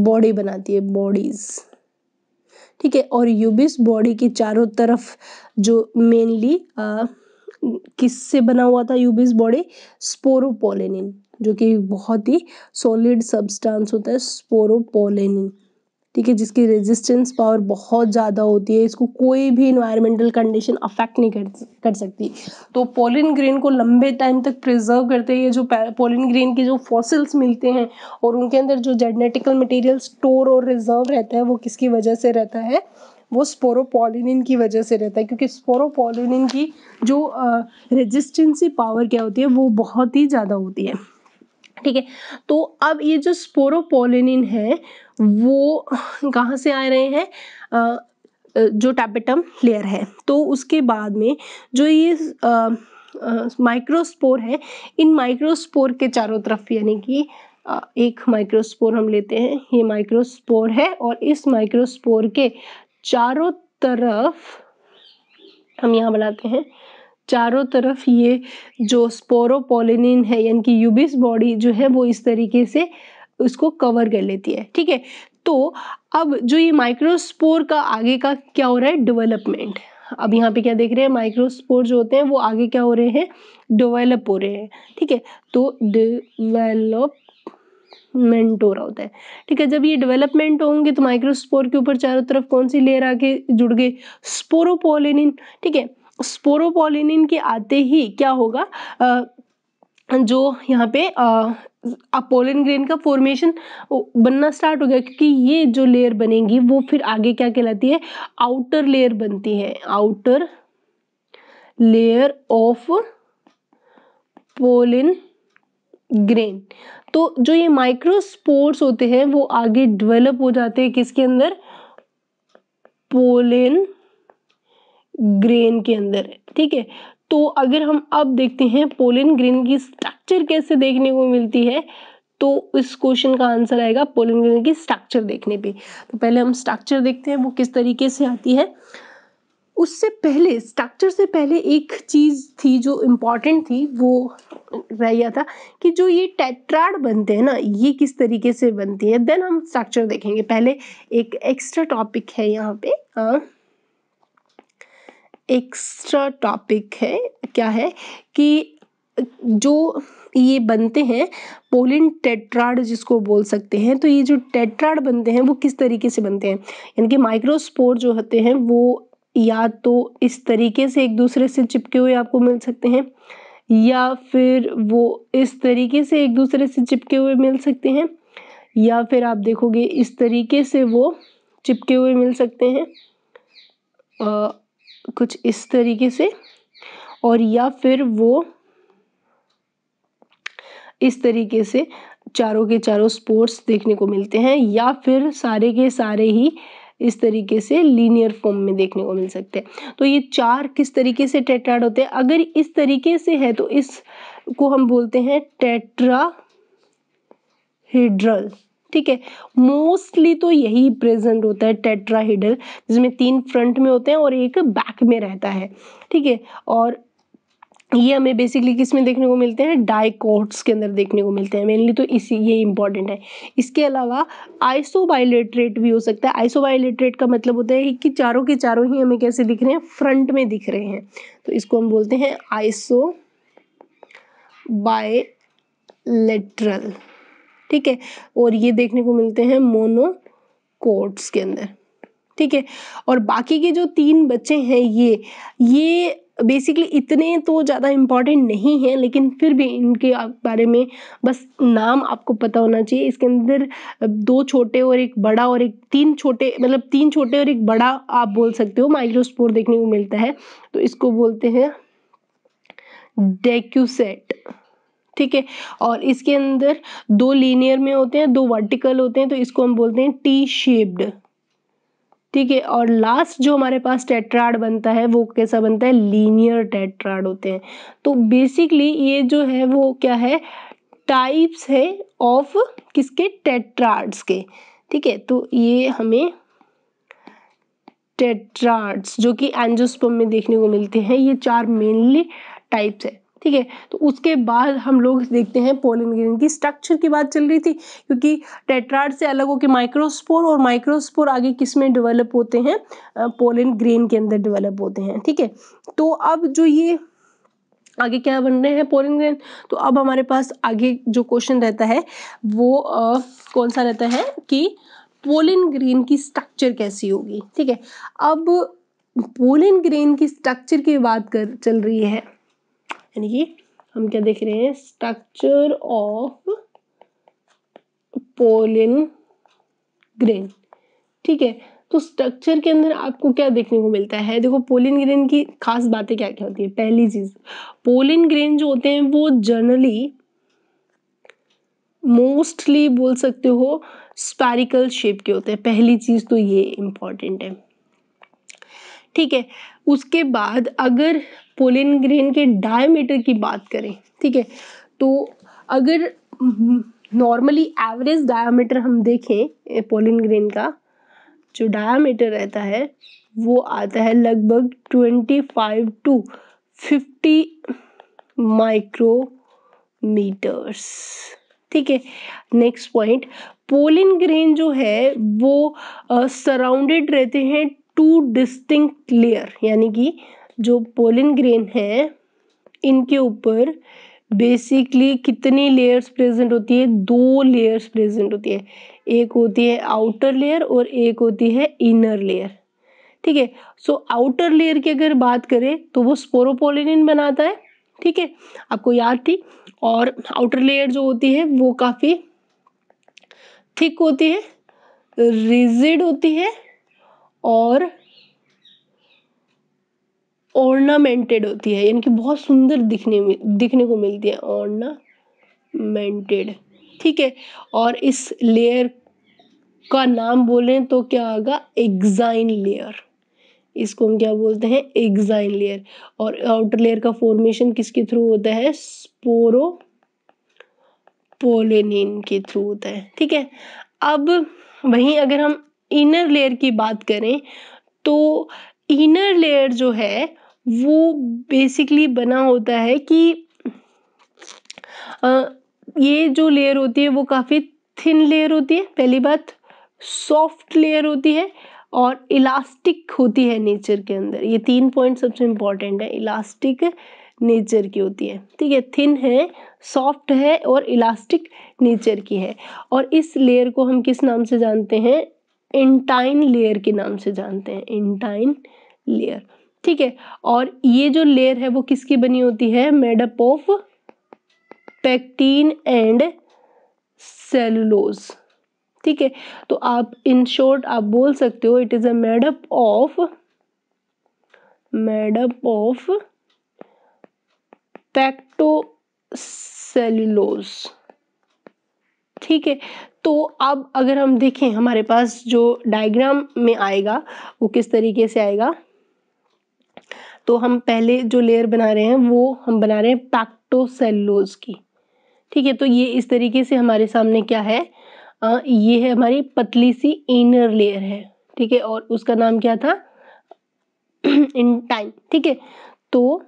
बॉडी बनाती है बॉडीज ठीक है और यूबिस बॉडी के चारों तरफ जो मेनली किससे बना हुआ था यूबिस बॉडी स्पोरोपोलेनिन जो कि बहुत ही सॉलिड सब्सटेंस होता है स्पोरोपोलेनिन ठीक है जिसकी रेजिस्टेंस पावर बहुत ज़्यादा होती है इसको कोई भी इन्वायरमेंटल कंडीशन अफेक्ट नहीं कर कर सकती तो पोलिन ग्रेन को लंबे टाइम तक प्रिजर्व करते ये जो पोलिन ग्रेन के जो फॉसिल्स मिलते हैं और उनके अंदर जो जेनेटिकल मटेरियल स्टोर और रिजर्व रहता है वो किसकी वजह से रहता है वो स्पोरोपोलिनिन की वजह से रहता है क्योंकि स्पोरोपोलिनिन की जो रेजिस्टेंसी पावर क्या होती है वो बहुत ही ज़्यादा होती है ठीक है तो अब ये जो स्पोरोपोलिनिन है वो कहाँ से आ रहे हैं जो टैपेटम लेयर है तो उसके बाद में जो ये माइक्रोस्पोर है इन माइक्रोस्पोर के चारों तरफ यानी कि एक माइक्रोस्पोर हम लेते हैं ये माइक्रोस्पोर है और इस माइक्रोस्पोर के चारों तरफ हम यहाँ बनाते हैं चारों तरफ ये जो स्पोरोपोलिनिन है यानी कि यूबिस बॉडी जो है वो इस तरीके से उसको कवर कर लेती है ठीक है तो अब जो ये माइक्रोस्पोर का आगे का क्या हो रहा है डेवलपमेंट अब यहाँ पे क्या देख रहे हैं माइक्रोस्पोर जो होते हैं वो आगे क्या हो रहे हैं डेवलप हो रहे हैं ठीक है तो डेवलप हो रहा होता है ठीक है जब ये डेवलपमेंट होंगे तो माइक्रोस्पोर के ऊपर चारों तरफ कौन सी लेयर आके जुड़ गए स्पोरोपोलिनिन ठीक है स्पोरोपोलिनिन के आते ही क्या होगा जो यहाँ पे अपोलिन ग्रेन का फॉर्मेशन बनना स्टार्ट हो गया क्योंकि ये जो लेयर बनेगी वो फिर आगे क्या कहलाती है आउटर लेयर बनती है outer layer of pollen grain तो जो ये माइक्रोस्पोर्स होते हैं वो आगे डेवलप हो जाते हैं किसके अंदर पोलिन ग्रेन के अंदर है ठीक है तो अगर हम अब देखते हैं पोलिन ग्रेन की स्ट्रक्चर कैसे देखने को मिलती है तो इस क्वेश्चन का आंसर आएगा पोलिन ग्रेन की स्ट्रक्चर देखने पे तो पहले हम स्ट्रक्चर देखते हैं वो किस तरीके से आती है उससे पहले स्ट्रक्चर से पहले एक चीज़ थी जो इम्पॉर्टेंट थी वो रह गया था कि जो ये टेट्राड बनते हैं ना ये किस तरीके से बनती है देन हम स्ट्रक्चर देखेंगे पहले एक एक्स्ट्रा टॉपिक है यहाँ पे हाँ एक्स्ट्रा टॉपिक है क्या है कि जो ये बनते हैं पोलिन टेट्राड जिसको बोल सकते हैं तो ये जो टेट्राड बनते हैं वो किस तरीके से बनते हैं यानी कि माइक्रोस्पोर जो होते हैं वो या तो इस तरीके से एक दूसरे से चिपके हुए आपको मिल सकते हैं या फिर वो इस तरीके से एक दूसरे से चिपके हुए मिल सकते हैं या फिर आप देखोगे इस तरीके से वो चिपके हुए मिल सकते हैं कुछ इस तरीके से और या फिर वो इस तरीके से चारों के चारों स्पोर्ट्स देखने को मिलते हैं या फिर सारे के सारे ही इस तरीके से लीनियर फॉर्म में देखने को मिल सकते हैं तो ये चार किस तरीके से टेट्राड होते हैं अगर इस तरीके से है तो इस को हम बोलते हैं टेट्रा हिड्रल ठीक है मोस्टली तो यही प्रेजेंट होता है टेट्राहीडल जिसमें तीन फ्रंट में होते हैं और एक बैक में रहता है ठीक है और ये हमें बेसिकली किस में देखने को मिलते हैं डाइकोट्स के अंदर देखने को मिलते हैं मेनली तो इसी ये इंपॉर्टेंट है इसके अलावा आइसोबाइलेट्रेट भी हो सकता है आइसोबाइलेट्रेट का मतलब होता है कि चारों के चारों ही हमें कैसे दिख रहे हैं फ्रंट में दिख रहे हैं तो इसको हम बोलते हैं आइसो बायलेट्रल ठीक है और ये देखने को मिलते हैं मोनोकोट्स के अंदर ठीक है और बाकी के जो तीन बच्चे हैं ये ये बेसिकली इतने तो ज़्यादा इम्पॉर्टेंट नहीं हैं लेकिन फिर भी इनके बारे में बस नाम आपको पता होना चाहिए इसके अंदर दो छोटे और एक बड़ा और एक तीन छोटे मतलब तीन छोटे और एक बड़ा आप बोल सकते हो माइक्रोस्पोर देखने को मिलता है तो इसको बोलते हैं डेक्यूसेट ठीक है और इसके अंदर दो लीनियर में होते हैं दो वर्टिकल होते हैं तो इसको हम बोलते हैं टी शेप्ड ठीक है और लास्ट जो हमारे पास टेट्राड बनता है वो कैसा बनता है लीनियर टेट्राड होते हैं तो बेसिकली ये जो है वो क्या है टाइप्स है ऑफ किसके टेट्राड्स के ठीक है तो ये हमें टेट्राड्स जो कि एंजोस्पर्म में देखने को मिलते हैं ये चार मेनली टाइप्स है ठीक है तो उसके बाद हम लोग देखते हैं पोलिन ग्रेन की स्ट्रक्चर की बात चल रही थी क्योंकि टेट्राड से अलग होकर माइक्रोस्पोर और माइक्रोस्पोर आगे किस में डेवलप होते हैं पोलिन ग्रेन के अंदर डेवलप होते हैं ठीक है तो अब जो ये आगे क्या बन रहे हैं पोलिन ग्रेन तो अब हमारे पास आगे जो क्वेश्चन रहता है वो आ, कौन सा रहता है कि पोलिन ग्रेन की स्ट्रक्चर कैसी होगी ठीक है अब पोलिन ग्रेन की स्ट्रक्चर की बात कर चल रही है यानी कि हम क्या देख रहे हैं स्ट्रक्चर ऑफ पोलिन ग्रेन ठीक है तो स्ट्रक्चर के अंदर आपको क्या देखने को मिलता है देखो पोलिन ग्रेन की खास बातें क्या क्या होती है पहली चीज पोलिन ग्रेन जो होते हैं वो जनरली मोस्टली बोल सकते हो स्पैरिकल शेप के होते हैं पहली चीज तो ये इंपॉर्टेंट है ठीक है उसके बाद अगर पोलिन ग्रेन के डायमीटर की बात करें ठीक है तो अगर नॉर्मली एवरेज डायमीटर हम देखें पोलिन ग्रेन का जो डायमीटर रहता है वो आता है लगभग twenty five to fifty micrometres ठीक है नेक्स्ट पॉइंट पोलिन ग्रेन जो है वो सराउंडेड uh, रहते हैं टू डिस्टिंक्ट लेयर यानी कि जो पोलिन ग्रेन है इनके ऊपर बेसिकली कितनी लेयर्स प्रेजेंट होती है दो लेयर्स प्रेजेंट होती है एक होती है आउटर लेयर और एक होती है इनर लेयर ठीक है सो आउटर लेयर की अगर बात करें तो वो स्पोरोपोलिन बनाता है ठीक है आपको याद थी और आउटर लेयर जो होती है वो काफ़ी थिक होती है रिजिड होती है और ऑर्नामेंटेड होती है यानी कि बहुत सुंदर दिखने में दिखने को मिलती है ऑर्नामेंटेड ठीक है और इस लेयर का नाम बोलें तो क्या होगा एग्जाइन लेयर इसको हम क्या बोलते हैं एग्जाइन लेयर और आउटर लेयर का फॉर्मेशन किसके थ्रू होता है स्पोरो पोलिनिन के थ्रू होता है ठीक है अब वहीं अगर हम इनर लेयर की बात करें तो इनर लेयर जो है वो बेसिकली बना होता है कि ये जो लेयर होती है वो काफ़ी थिन लेयर होती है पहली बात सॉफ्ट लेयर होती है और इलास्टिक होती है नेचर के अंदर ये तीन पॉइंट सबसे इम्पॉर्टेंट है इलास्टिक नेचर की होती है ठीक है थिन है सॉफ्ट है और इलास्टिक नेचर की है और इस लेयर को हम किस नाम से जानते हैं इंटाइन लेयर के नाम से जानते हैं इंटाइन लेयर ठीक है और ये जो लेयर है वो किसकी बनी होती है made up of pectin and cellulose ठीक है तो आप इन शॉर्ट आप बोल सकते हो it is a made up of made up of pecto cellulose ठीक है तो अब अगर हम देखें हमारे पास जो डायग्राम में आएगा वो किस तरीके से आएगा तो हम पहले जो लेयर बना रहे हैं वो हम बना रहे हैं पैक्टोसेलोज की ठीक है तो ये इस तरीके से हमारे सामने क्या है आ, ये है हमारी पतली सी इनर लेयर है ठीक है और उसका नाम क्या था इन टाइम ठीक है तो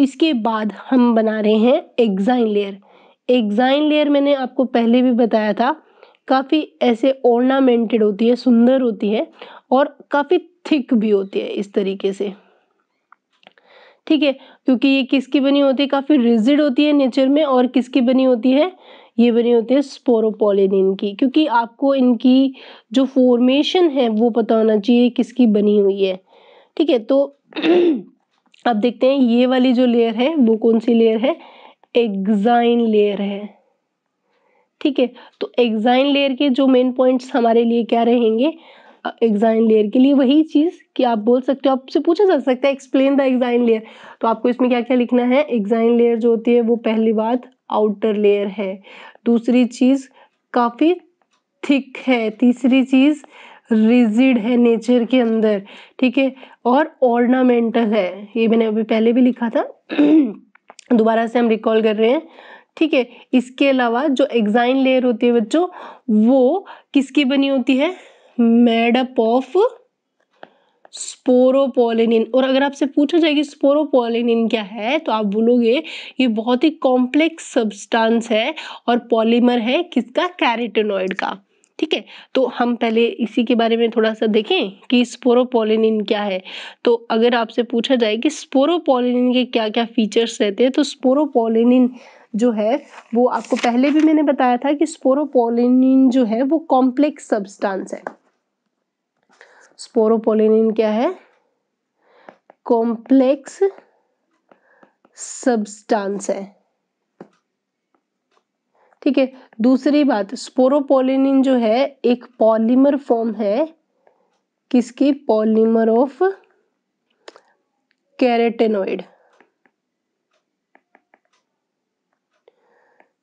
इसके बाद हम बना रहे हैं एग्जाइन लेयर एग्जाइन लेयर मैंने आपको पहले भी बताया था काफ़ी ऐसे ऑर्नामेंटेड होती है सुंदर होती है और काफ़ी थिक भी होती है इस तरीके से ठीक है क्योंकि ये किसकी बनी होती है काफ़ी रिजिड होती है नेचर में और किसकी बनी होती है ये बनी होती है स्पोरोपोलिनिन की क्योंकि आपको इनकी जो फॉर्मेशन है वो पता होना चाहिए किसकी बनी हुई है ठीक है तो अब देखते हैं ये वाली जो लेयर है वो कौन सी लेयर है एग्जाइन लेयर है ठीक है तो एग्जाइन लेयर के जो मेन पॉइंट्स हमारे लिए क्या रहेंगे एग्जाइन लेयर के लिए वही चीज़ कि आप बोल सकते हो आपसे पूछा जा सकता है एक्सप्लेन द एग्जाइन लेयर तो आपको इसमें क्या क्या लिखना है एग्जाइन लेयर जो होती है वो पहली बात आउटर लेयर है दूसरी चीज़ काफ़ी थिक है तीसरी चीज़ रिजिड है नेचर के अंदर ठीक है और ऑर्नामेंटल है ये मैंने अभी पहले भी लिखा था दोबारा से हम रिकॉल कर रहे हैं ठीक है इसके अलावा जो एग्जाइन लेयर होती है बच्चों वो किसकी बनी होती है मेडअप ऑफ स्पोरोपोलिनिन और अगर आपसे पूछा जाए कि स्पोरोपोलिनिन क्या है तो आप बोलोगे ये बहुत ही कॉम्प्लेक्स सब्सटेंस है और पॉलीमर है किसका कैरेटेनॉइड का ठीक है तो हम पहले इसी के बारे में थोड़ा सा देखें कि स्पोरोपोलिनिन क्या है तो अगर आपसे पूछा जाए कि स्पोरोपोलिनिन के क्या क्या फीचर्स रहते हैं तो स्पोरोपोलिनिन जो है वो आपको पहले भी मैंने बताया था कि स्पोरोपोलिनिन जो है वो कॉम्प्लेक्स सब्सटेंस है स्पोरोपोलिनिन क्या है कॉम्प्लेक्स सब्सटेंस है ठीक है दूसरी बात स्पोरोपोलिनिन जो है एक पॉलीमर फॉर्म है किसकी पॉलीमर ऑफ कैरेटेनोइड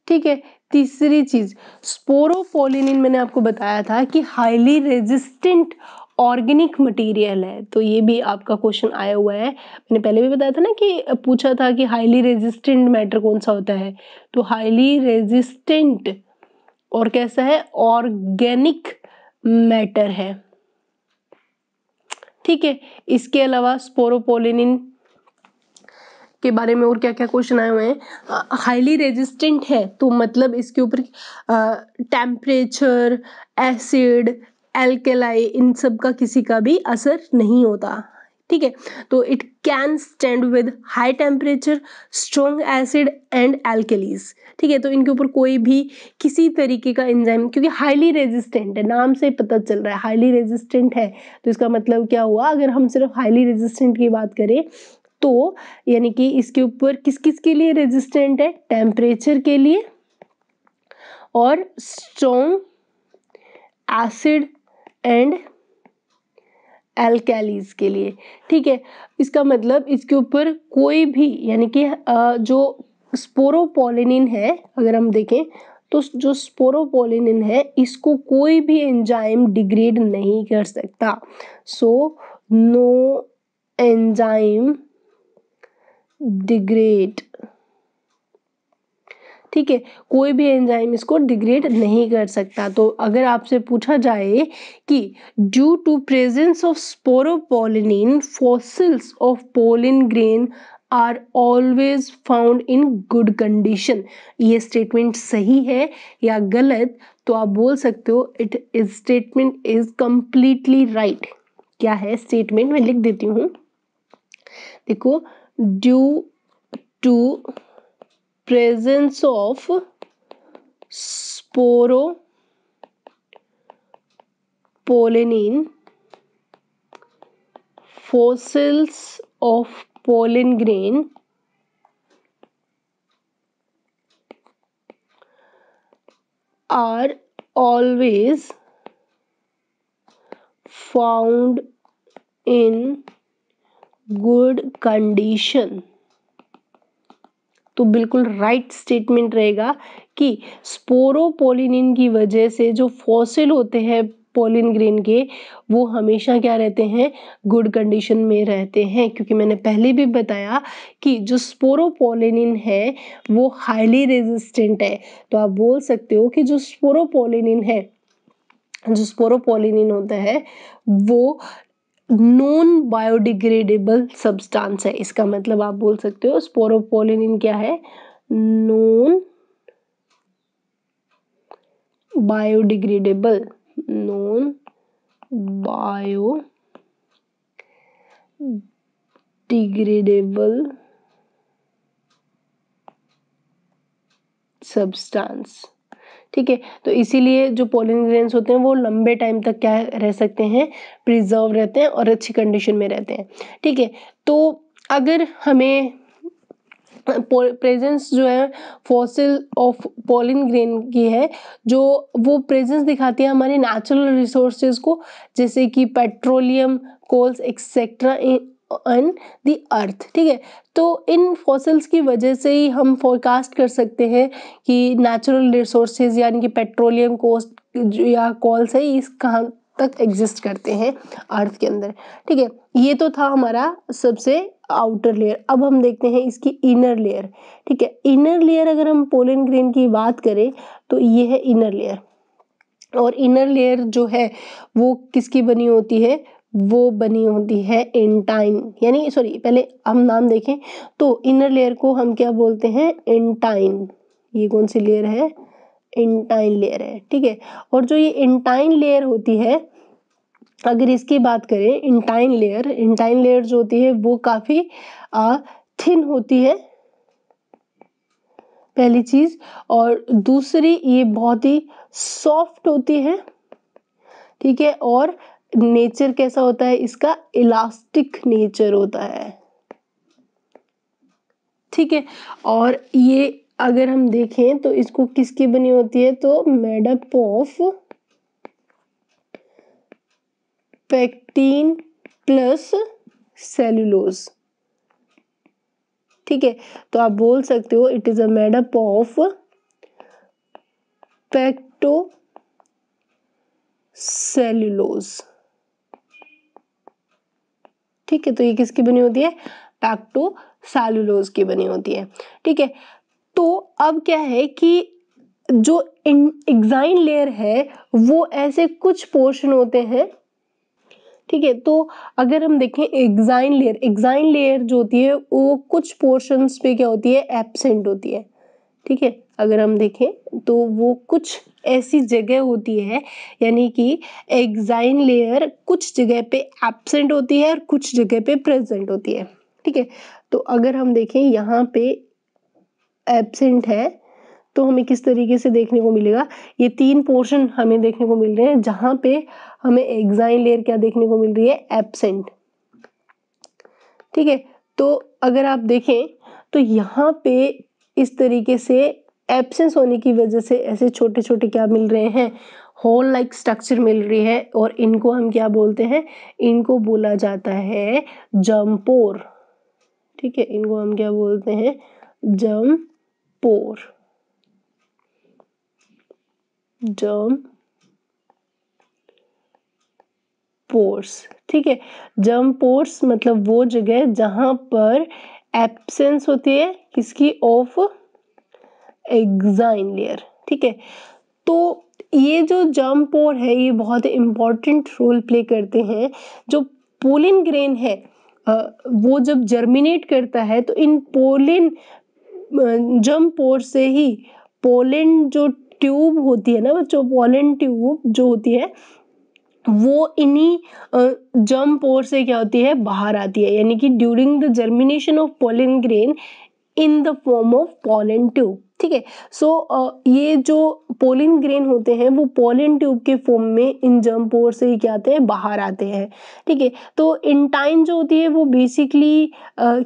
ठीक है तीसरी चीज स्पोरोपोलिनिन मैंने आपको बताया था कि हाईली रेजिस्टेंट ऑर्गेनिक मटेरियल है तो ये भी आपका क्वेश्चन आया हुआ है मैंने पहले भी बताया था ना कि पूछा था कि हाईली रेजिस्टेंट मैटर कौन सा होता है तो हाईली रेजिस्टेंट और कैसा है ऑर्गेनिक मैटर है ठीक है इसके अलावा स्पोरोपोलिनिन के बारे में और क्या क्या क्वेश्चन आए हुए हैं हाईली रेजिस्टेंट है तो मतलब इसके ऊपर टेम्परेचर एसिड एल्केलाई इन सब का किसी का भी असर नहीं होता ठीक है तो it can stand with high temperature strong acid and alkalis ठीक है तो इनके ऊपर कोई भी किसी तरीके का एंजाइम क्योंकि हाईली रेजिस्टेंट है नाम से पता चल रहा है हाईली रेजिस्टेंट है तो इसका मतलब क्या हुआ अगर हम सिर्फ हाईली रेजिस्टेंट की बात करें तो यानी कि इसके ऊपर किस किस के लिए रेजिस्टेंट है टेम्परेचर के लिए और स्ट्रोंग एसिड एंड एल्केलीज के लिए ठीक है इसका मतलब इसके ऊपर कोई भी यानी कि जो स्पोरोपोलिनिन है अगर हम देखें तो जो स्पोरोपोलिनिन है इसको कोई भी एंजाइम डिग्रेड नहीं कर सकता सो नो एंजाइम डिग्रेड ठीक है कोई भी एंजाइम इसको डिग्रेड नहीं कर सकता तो अगर आपसे पूछा जाए कि due to presence of sporopollenin fossils of pollen grain are always found in good condition ये स्टेटमेंट सही है या गलत तो आप बोल सकते हो it is statement is completely right क्या है स्टेटमेंट मैं लिख देती हूँ देखो due to presence of sporopollenin fossils of pollen grain are always found in good condition तो बिल्कुल राइट स्टेटमेंट रहेगा कि स्पोरोपोलिनिन की वजह से जो फॉसिल होते हैं पोलिन ग्रेन के वो हमेशा क्या रहते हैं गुड कंडीशन में रहते हैं क्योंकि मैंने पहले भी बताया कि जो स्पोरोपोलिनिन है वो हाईली रेजिस्टेंट है तो आप बोल सकते हो कि जो स्पोरोपोलिनिन है जो स्पोरोपोलिनिन होता है वो नॉन बायोडिग्रेडेबल सब्सटेंस है इसका मतलब आप बोल सकते हो स्पोरोपोलिनिन क्या है non biodegradable non biodegradable substance ठीक है तो इसीलिए जो पोलिन ग्रेन्स होते हैं वो लंबे टाइम तक क्या रह सकते हैं प्रिजर्व रहते हैं और अच्छी कंडीशन में रहते हैं ठीक है तो अगर हमें प्रेजेंस जो है फॉसिल ऑफ पोलिन ग्रेन की है जो वो प्रेजेंस दिखाती है हमारे नेचुरल रिसोर्सेज को जैसे कि petroleum coals etcetera in the earth ठीक है तो इन फॉसिल्स की वजह से ही हम फोरकास्ट कर सकते हैं कि नेचुरल रिसोर्सेज यानी कि पेट्रोलियम कोस्ट या कॉल्स है इस कहाँ तक एग्जिस्ट करते हैं अर्थ के अंदर ठीक है ये तो था हमारा सबसे आउटर लेयर अब हम देखते हैं इसकी इनर लेयर ठीक है इनर लेयर अगर हम पोलन ग्रेन की बात करें तो ये है इनर लेयर और इनर लेयर जो है वो किसकी बनी होती है वो बनी होती है एंटाइन यानी सॉरी पहले हम नाम देखें तो इनर लेयर को हम क्या बोलते हैं इंटाइन ये कौन सी लेयर है एंटाइन लेयर है ठीक है और जो ये इंटाइन लेयर होती है अगर इसकी बात करें इंटाइन लेयर इंटाइन लेयर जो होती है वो काफ़ी थिन होती है पहली चीज़ और दूसरी ये बहुत ही सॉफ्ट होती है ठीक है और नेचर कैसा होता है इसका इलास्टिक नेचर होता है ठीक है और ये अगर हम देखें तो इसको किसकी बनी होती है तो made up of pectin plus cellulose ठीक है तो आप बोल सकते हो it is a made up of pectocellulose ठीक है तो ये किसकी बनी होती है पैक्टो सेलुलोज की बनी होती है ठीक है तो अब क्या है कि जो एग्जाइन लेयर है वो ऐसे कुछ पोर्शन होते हैं ठीक है तो अगर हम देखें एग्जाइन लेयर एग्जाइन लेयर जो होती है वो कुछ पोर्शंस पे क्या होती है एबसेंट होती है ठीक है अगर हम देखें तो वो कुछ ऐसी जगह होती है यानी कि एग्जाइन लेयर कुछ जगह पे एबसेंट होती है और कुछ जगह पे प्रेजेंट होती है ठीक है तो अगर हम देखें यहाँ पे एबसेंट है तो हमें किस तरीके से देखने को मिलेगा ये तीन पोर्शन हमें देखने को मिल रहे हैं जहाँ पे हमें एग्जाइन लेयर क्या देखने को मिल रही है एबसेंट ठीक है तो अगर आप देखें तो यहाँ पे इस तरीके से एब्सेंस होने की वजह से ऐसे छोटे छोटे क्या मिल रहे हैं होल लाइक स्ट्रक्चर मिल रही है और इनको हम क्या बोलते हैं इनको बोला जाता है जम्पोर ठीक है इनको हम क्या बोलते हैं जम पोर जम पोर्स ठीक है जम पोर्स मतलब वो जगह जहां पर एब्सेंस होती है किसकी ऑफ एग्जाइन लेयर ठीक है तो ये जो जम पोर है ये बहुत इम्पॉर्टेंट रोल प्ले करते हैं जो पोलिन ग्रेन है वो जब जर्मिनेट करता है तो इन पोलिन जम पोर से ही पोलिन जो ट्यूब होती है ना जो पोलिन ट्यूब जो होती है वो इन्हीं जम पोर से क्या होती है बाहर आती है यानी कि during the germination of pollen grain in the form of pollen tube ठीक है सो ये जो पोलिन ग्रेन होते हैं वो पोलिन ट्यूब के फॉर्म में इन जम पोर से क्या आते हैं बाहर आते हैं ठीक है तो इंटाइन जो होती है वो बेसिकली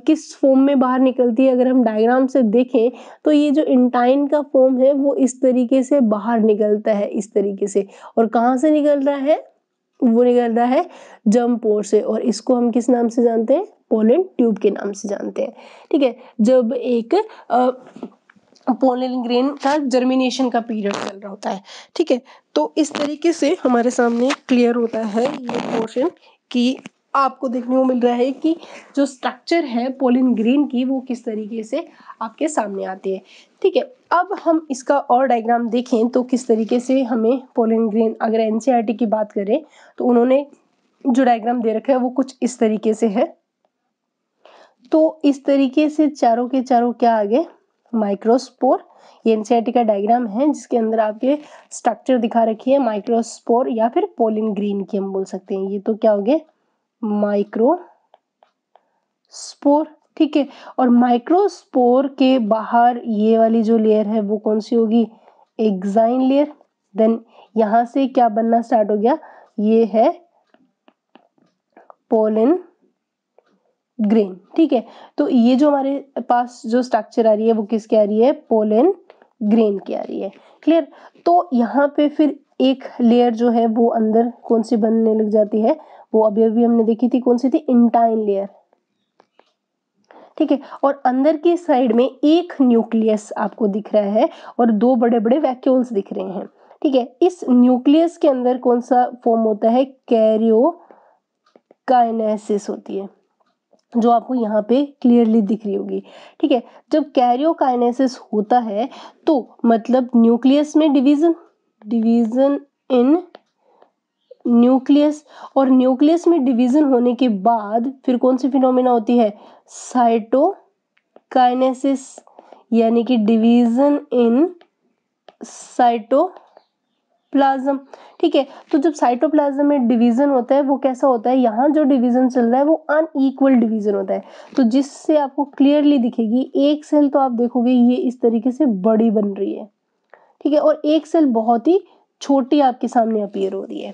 किस फॉर्म में बाहर निकलती है अगर हम डायग्राम से देखें तो ये जो इंटाइन का फॉर्म है वो इस तरीके से बाहर निकलता है इस तरीके से और कहाँ से निकल रहा है वो निकल रहा है जम पोर से और इसको हम किस नाम से जानते हैं पोलेंट ट्यूब के नाम से जानते हैं ठीक है जब एक आ, पोलिन ग्रेन का जर्मिनेशन का पीरियड चल रहा होता है ठीक है तो इस तरीके से हमारे सामने क्लियर होता है ये पोर्शन कि आपको देखने को मिल रहा है कि जो स्ट्रक्चर है पोलिन ग्रीन की वो किस तरीके से आपके सामने आती है ठीक है अब हम इसका और डायग्राम देखें तो किस तरीके से हमें पोलिन ग्रीन अगर एन e की बात करें तो उन्होंने जो डायग्राम दे रखा है वो कुछ इस तरीके से है तो इस तरीके से चारों के चारों क्या आ गए माइक्रोस्पोर ये एनसीआरटी e का डायग्राम है जिसके अंदर आपके स्ट्रक्चर दिखा रखी है माइक्रोस्पोर या फिर पोलिन ग्रीन की हम बोल सकते हैं ये तो क्या हो गए माइक्रो स्पोर ठीक है और माइक्रोस्पोर के बाहर ये वाली जो लेयर है वो कौन सी होगी एग्जाइन लेयर देन यहां से क्या बनना स्टार्ट हो गया ये है पोलिन ग्रेन ठीक है तो ये जो हमारे पास जो स्ट्रक्चर आ रही है वो किसकी आ रही है पोलन ग्रेन की आ रही है क्लियर तो यहाँ पे फिर एक लेयर जो है वो अंदर कौन सी बनने लग जाती है वो अभी अभी हमने देखी थी कौन सी थी इंटाइन लेयर ठीक है और अंदर की साइड में एक न्यूक्लियस आपको दिख रहा है और दो बड़े बड़े वैक्यूल्स दिख रहे हैं ठीक है इस न्यूक्लियस के अंदर कौन सा फॉर्म होता है कैरियो काइनेसिस होती है जो आपको यहाँ पे क्लियरली दिख रही होगी ठीक है जब कैरियोकाइनेसिस होता है तो मतलब न्यूक्लियस में डिवीजन डिवीजन इन न्यूक्लियस और न्यूक्लियस में डिवीजन होने के बाद फिर कौन सी फिनोमिना होती है साइटोकाइनेसिस यानी कि डिवीजन इन साइटो साइटोप्लाज्म ठीक है तो जब साइटोप्लाज्म में डिवीजन होता है वो कैसा होता है यहाँ जो डिवीजन चल रहा है वो अनईक्वल डिवीजन होता है तो जिससे आपको क्लियरली दिखेगी एक सेल तो आप देखोगे ये इस तरीके से बड़ी बन रही है ठीक है और एक सेल बहुत ही छोटी आपके सामने अपीयर हो रही है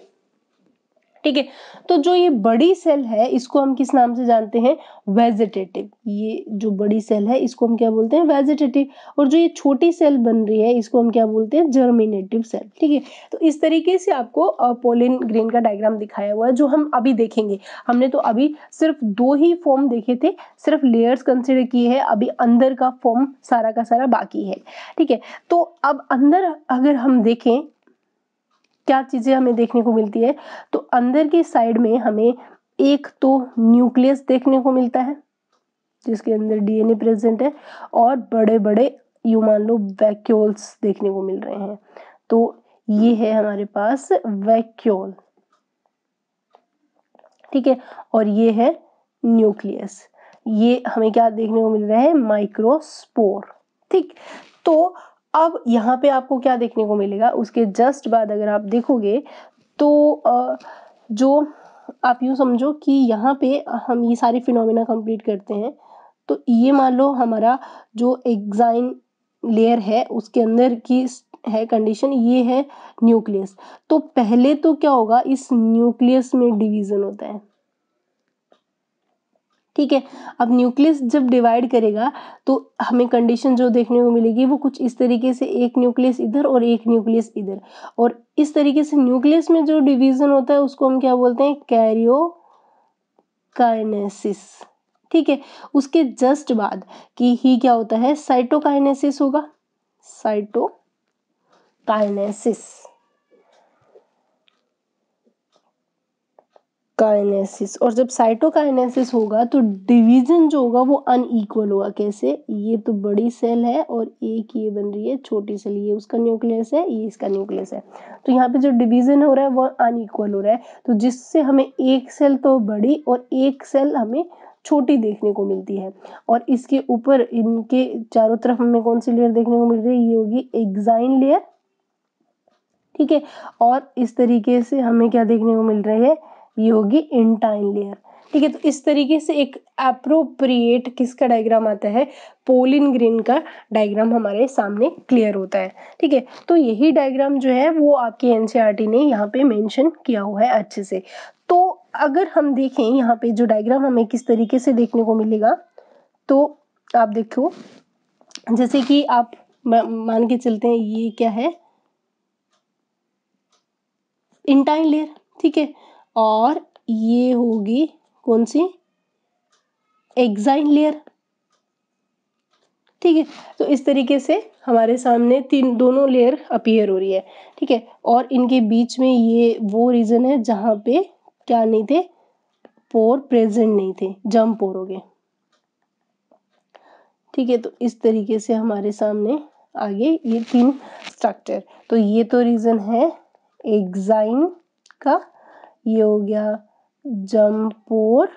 ठीक है तो जो ये बड़ी सेल है इसको हम किस नाम से जानते हैं वेजिटेटिव ये जो बड़ी सेल है इसको हम क्या बोलते हैं वेजिटेटिव और जो ये छोटी सेल बन रही है इसको हम क्या बोलते हैं जर्मिनेटिव सेल ठीक है तो इस तरीके से आपको पोलिन ग्रेन का डायग्राम दिखाया हुआ है जो हम अभी देखेंगे हमने तो अभी सिर्फ दो ही फॉर्म देखे थे सिर्फ लेयर्स कंसिडर किए हैं अभी अंदर का फॉर्म सारा का सारा बाकी है ठीक है तो अब अंदर अगर हम देखें क्या चीज़ें हमें देखने को मिलती है तो अंदर की साइड में हमें एक तो न्यूक्लियस देखने को मिलता है जिसके अंदर डीएनए प्रेजेंट है और बड़े बड़े यू मान लो वैक्यूल्स देखने को मिल रहे हैं तो ये है हमारे पास वैक्यूल ठीक है और ये है न्यूक्लियस ये हमें क्या देखने को मिल रहा है माइक्रोस्पोर ठीक तो अब यहाँ पे आपको क्या देखने को मिलेगा उसके जस्ट बाद अगर आप देखोगे तो जो आप यूँ समझो कि यहाँ पे हम ये सारे फिनोमिना कंप्लीट करते हैं तो ये मान लो हमारा जो एग्जाइन लेयर है उसके अंदर की है कंडीशन ये है न्यूक्लियस तो पहले तो क्या होगा इस न्यूक्लियस में डिवीज़न होता है ठीक है अब न्यूक्लियस जब डिवाइड करेगा तो हमें कंडीशन जो देखने को मिलेगी वो कुछ इस तरीके से एक न्यूक्लियस इधर और एक न्यूक्लियस इधर और इस तरीके से न्यूक्लियस में जो डिवीज़न होता है उसको हम क्या बोलते हैं कैरियो काइनेसिस ठीक है उसके जस्ट बाद कि ही क्या होता है साइटोकाइनेसिस होगा साइटोकाइनेसिस काइनेसिस और जब साइटोकाइनेसिस होगा तो डिवीजन जो होगा वो अनईक्वल होगा कैसे ये तो बड़ी सेल है और एक ये बन रही है छोटी सेल ये उसका न्यूक्लियस है ये इसका न्यूक्लियस है तो यहाँ पे जो डिवीजन हो रहा है वो अनईक्वल हो रहा है तो जिससे हमें एक सेल तो बड़ी और एक सेल हमें छोटी देखने को मिलती है और इसके ऊपर इनके चारों तरफ हमें कौन सी लेयर देखने को मिल रही है ये होगी एग्जाइन लेयर ठीक है और इस तरीके से हमें क्या देखने को मिल रही है ये होगी इंटाइन लेयर ठीक है तो इस तरीके से एक अप्रोप्रिएट किसका डायग्राम आता है पोलिन ग्रीन का डायग्राम हमारे सामने क्लियर होता है ठीक है तो यही डायग्राम जो है वो आपके एनसीईआरटी e ने यहाँ पे मेंशन किया हुआ है अच्छे से तो अगर हम देखें यहाँ पे जो डायग्राम हमें किस तरीके से देखने को मिलेगा तो आप देखो जैसे कि आप मान के चलते हैं ये क्या है इंटाइन लेयर ठीक है और ये होगी कौन सी एग्जाइन लेयर ठीक है तो इस तरीके से हमारे सामने तीन दोनों लेयर अपीयर हो रही है ठीक है और इनके बीच में ये वो रीज़न है जहां पे क्या नहीं थे पोर प्रेजेंट नहीं थे जम पोर हो गए ठीक है तो इस तरीके से हमारे सामने आगे ये तीन स्ट्रक्चर तो ये तो रीज़न है एग्जाइन का ये हो गया जम्पोर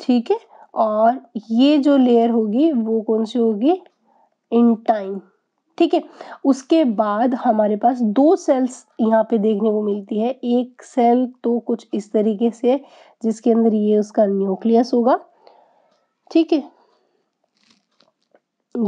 ठीक है और ये जो लेयर होगी वो कौन सी होगी इंटाइन ठीक है उसके बाद हमारे पास दो सेल्स यहाँ पे देखने को मिलती है एक सेल तो कुछ इस तरीके से जिसके अंदर ये उसका न्यूक्लियस होगा ठीक है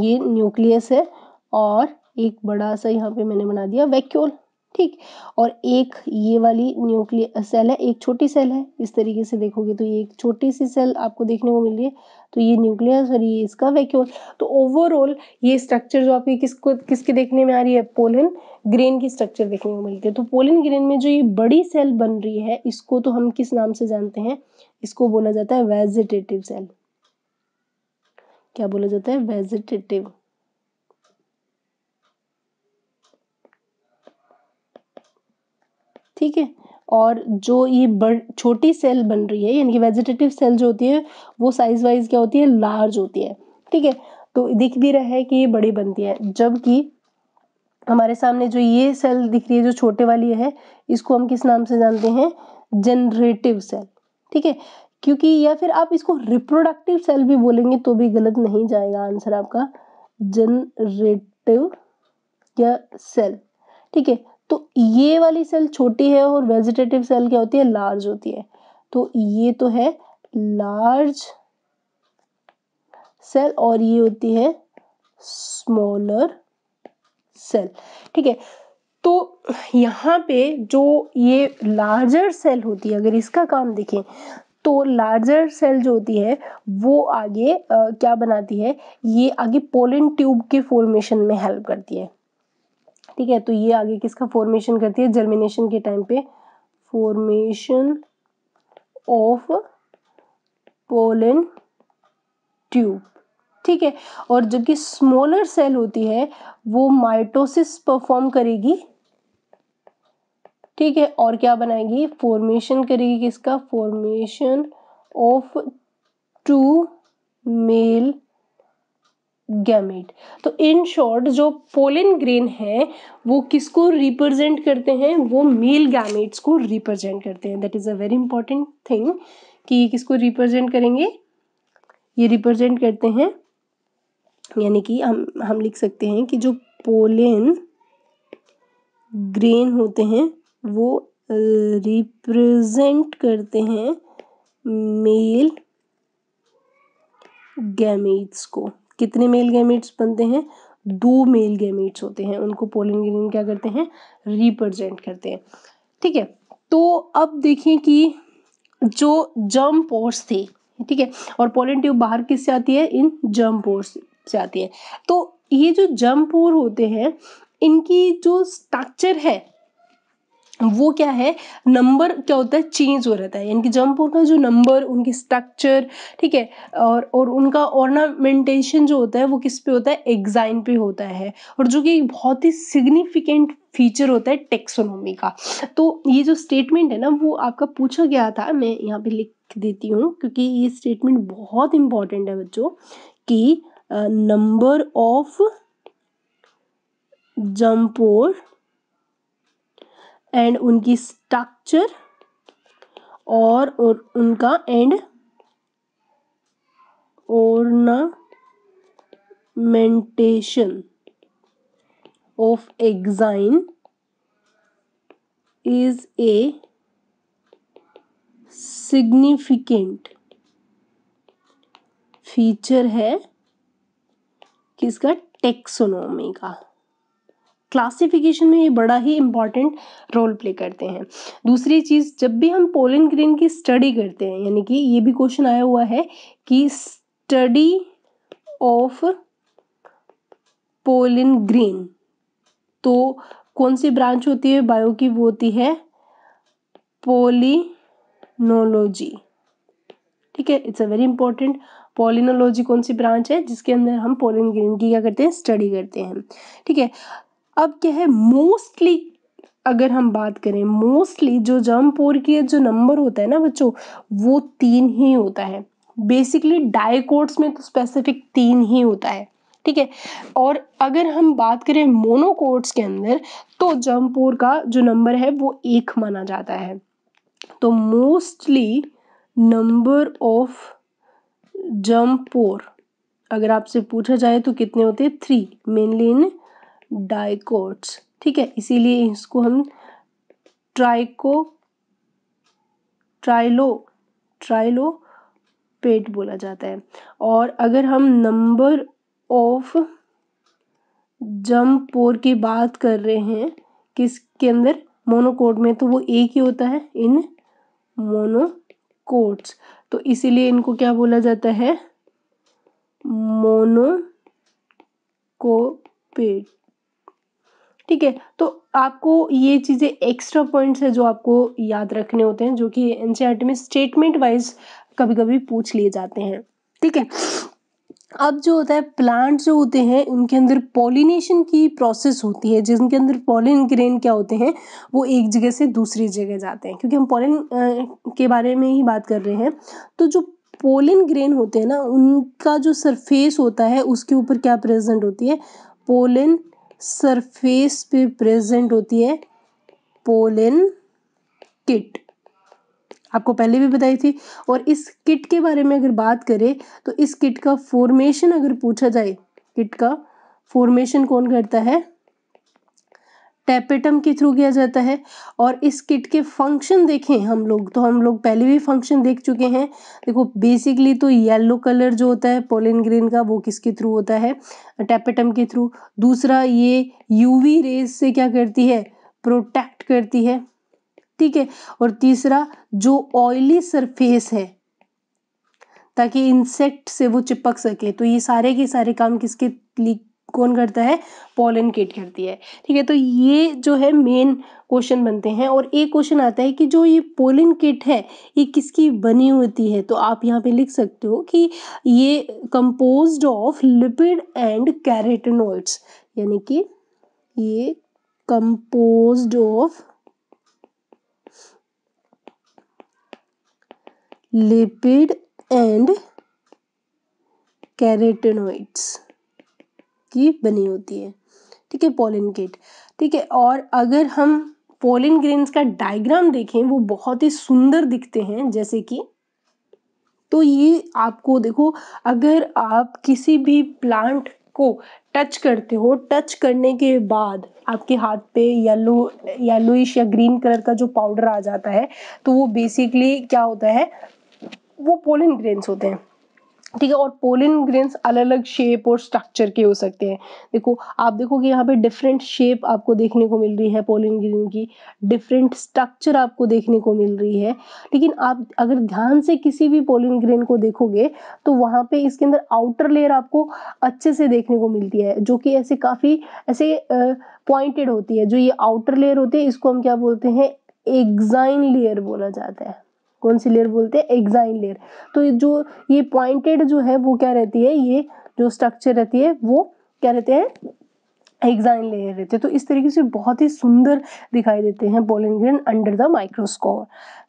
ये न्यूक्लियस है और एक बड़ा सा यहाँ पे मैंने बना दिया वैक्यूल ठीक और एक ये वाली न्यूक्लियर सेल है एक छोटी सेल है इस तरीके से देखोगे तो ये एक छोटी सी सेल आपको देखने को मिल रही है तो ये न्यूक्लियस और ये इसका वैक्यूल तो ओवरऑल ये स्ट्रक्चर जो आपकी किसको किसके देखने में आ रही है पोलन ग्रेन की स्ट्रक्चर देखने को मिलती है तो पोलन ग्रेन में जो ये बड़ी सेल बन रही है इसको तो हम किस नाम से जानते हैं इसको बोला जाता है वेजिटेटिव सेल क्या बोला जाता है वेजिटेटिव ठीक है और जो ये बड़ छोटी सेल बन रही है यानी कि वेजिटेटिव सेल जो होती है वो साइज़ वाइज क्या होती है लार्ज होती है ठीक है तो दिख भी रहा है कि ये बड़ी बनती है जबकि हमारे सामने जो ये सेल दिख रही है जो छोटे वाली है इसको हम किस नाम से जानते हैं जनरेटिव सेल ठीक है क्योंकि या फिर आप इसको रिप्रोडक्टिव सेल भी बोलेंगे तो भी गलत नहीं जाएगा आंसर आपका जनरेटिव या सेल ठीक है तो ये वाली सेल छोटी है और वेजिटेटिव सेल क्या होती है लार्ज होती है तो ये तो है लार्ज सेल और ये होती है स्मॉलर सेल ठीक है तो यहाँ पे जो ये लार्जर सेल होती है अगर इसका काम देखें तो लार्जर सेल जो होती है वो आगे आ, क्या बनाती है ये आगे पोलिन ट्यूब के फॉर्मेशन में हेल्प करती है ठीक है तो ये आगे किसका फॉर्मेशन करती है जर्मिनेशन के टाइम पे फॉर्मेशन ऑफ पोलन ट्यूब ठीक है और जबकि स्मॉलर सेल होती है वो माइटोसिस परफॉर्म करेगी ठीक है और क्या बनाएगी फॉर्मेशन करेगी किसका formation of two male gamete तो इन शॉर्ट जो पोलिन ग्रेन है वो किसको रिप्रेजेंट करते हैं वो मेल गैमेट्स को रिप्रेजेंट करते हैं that is a very important thing कि ये किसको रिप्रेजेंट करेंगे ये रिप्रेजेंट करते हैं यानी कि हम हम लिख सकते हैं कि जो पोलिन ग्रेन होते हैं वो रिप्रेजेंट करते हैं मेल गैमेट्स को कितने मेल गैमीट्स बनते हैं दो मेल गैमिट्स होते हैं उनको पोलिन ग्रीन क्या करते हैं रिप्रेजेंट करते हैं ठीक है तो अब देखें कि जो जम पोर्स थे ठीक है और पोलिन ट्यूब बाहर किससे आती है इन जम पोर्स से आती है तो ये जो जम पोर होते हैं इनकी जो स्ट्रक्चर है वो क्या है नंबर क्या होता है चेंज हो रहता है यानी कि जम्पोर का जो नंबर उनकी स्ट्रक्चर ठीक है और और उनका ऑर्नामेंटेशन जो होता है वो किस पे होता है एग्जाइन पे होता है और जो कि बहुत ही सिग्निफिकेंट फीचर होता है टेक्सोनोमी का तो ये जो स्टेटमेंट है ना वो आपका पूछा गया था मैं यहाँ पे लिख देती हूँ क्योंकि ये स्टेटमेंट बहुत इंपॉर्टेंट है बच्चों कि नंबर ऑफ जम्पोर एंड उनकी स्ट्रक्चर और और उनका and ornamentation of exine is a significant feature है किसका टेक्सोनोमी का क्लासिफिकेशन में ये बड़ा ही इम्पॉर्टेंट रोल प्ले करते हैं दूसरी चीज़ जब भी हम पोलन ग्रेन की स्टडी करते हैं यानी कि ये भी क्वेश्चन आया हुआ है कि स्टडी ऑफ पोलिन ग्रीन तो कौन सी ब्रांच होती है बायो की वो होती है पोलिनोलॉजी ठीक है it's a very important palynology कौन सी ब्रांच है जिसके अंदर हम पोलिन ग्रीन की क्या करते हैं स्टडी करते हैं ठीक है अब क्या है मोस्टली अगर हम बात करें मोस्टली जो जर्म पोर की जो नंबर होता है ना बच्चों वो तीन ही होता है बेसिकली डायकोट्स में तो स्पेसिफिक तीन ही होता है ठीक है और अगर हम बात करें मोनोकोट्स के अंदर तो जमपोर का जो नंबर है वो एक माना जाता है तो मोस्टली नंबर ऑफ जमपोर अगर आपसे पूछा जाए तो कितने होते हैं थ्री मेनली इन डाइकोट्स ठीक है इसीलिए इसको हम ट्राइको ट्राइलो ट्राइलो पेट बोला जाता है और अगर हम नंबर ऑफ जम्प पोर की बात कर रहे हैं किसके अंदर मोनोकोट में तो वो एक ही होता है इन मोनोकोट्स तो इसीलिए इनको क्या बोला जाता है मोनोकोपेट ठीक है तो आपको ये चीज़ें एक्स्ट्रा पॉइंट्स हैं जो आपको याद रखने होते हैं जो कि एन e में स्टेटमेंट वाइज कभी कभी पूछ लिए जाते हैं ठीक है अब जो होता है प्लांट जो होते हैं उनके अंदर पॉलिनेशन की प्रोसेस होती है जिनके अंदर पॉलिन ग्रेन क्या होते हैं वो एक जगह से दूसरी जगह जाते हैं क्योंकि हम पॉलिन के बारे में ही बात कर रहे हैं तो जो पोलिन ग्रेन होते हैं ना उनका जो सरफेस होता है उसके ऊपर क्या प्रेजेंट होती है पोलिन सरफेस पे प्रेजेंट होती है पोलिन किट आपको पहले भी बताई थी और इस किट के बारे में अगर बात करें तो इस किट का फॉर्मेशन अगर पूछा जाए किट का फॉर्मेशन कौन करता है टेपेटम के थ्रू किया जाता है और इस किट के फंक्शन देखें हम लोग तो हम लोग पहले भी फंक्शन देख चुके हैं देखो बेसिकली तो येलो कलर जो होता है पोलिन ग्रीन का वो किसके थ्रू होता है टेपेटम के थ्रू दूसरा ये यूवी रेज से क्या करती है प्रोटेक्ट करती है ठीक है और तीसरा जो ऑयली सरफेस है ताकि इंसेक्ट से वो चिपक सके तो ये सारे के सारे काम किसके कौन करता है किट करती है ठीक है तो ये जो है मेन क्वेश्चन बनते हैं और एक क्वेश्चन आता है कि जो ये पोलिन किट है ये किसकी बनी होती है तो आप यहाँ पे लिख सकते हो कि ये composed of lipid and carotenoids यानी कि ये composed of lipid and carotenoids की बनी होती है ठीक है पोलिन किट ठीक है और अगर हम पोलिन ग्रेन्स का डायग्राम देखें वो बहुत ही सुंदर दिखते हैं जैसे कि तो ये आपको देखो अगर आप किसी भी प्लांट को टच करते हो टच करने के बाद आपके हाथ पे येलो येलोइश या ग्रीन कलर का जो पाउडर आ जाता है तो वो बेसिकली क्या होता है वो पोलिन ग्रेन्स होते हैं ठीक है और पोलिन ग्रेन्स अलग अलग शेप और स्ट्रक्चर के हो सकते हैं देखो आप देखो कि यहाँ पे डिफरेंट शेप आपको देखने को मिल रही है पोलिन ग्रेन की डिफरेंट स्ट्रक्चर आपको देखने को मिल रही है लेकिन आप अगर ध्यान से किसी भी पोलिन ग्रेन को देखोगे तो वहाँ पे इसके अंदर आउटर लेयर आपको अच्छे से देखने को मिलती है जो कि ऐसे काफ़ी ऐसे पॉइंटेड होती है जो ये आउटर लेयर होती है इसको हम क्या बोलते हैं एग्जाइन लेयर बोला जाता है कौन सी लेयर बोलते हैं एग्जाइन लेयर तो जो ये पॉइंटेड जो है वो क्या रहती है ये जो स्ट्रक्चर रहती है वो क्या रहते हैं एग्जाइन लेयर रहते हैं तो इस तरीके से बहुत ही सुंदर दिखाई देते हैं pollen under the microscope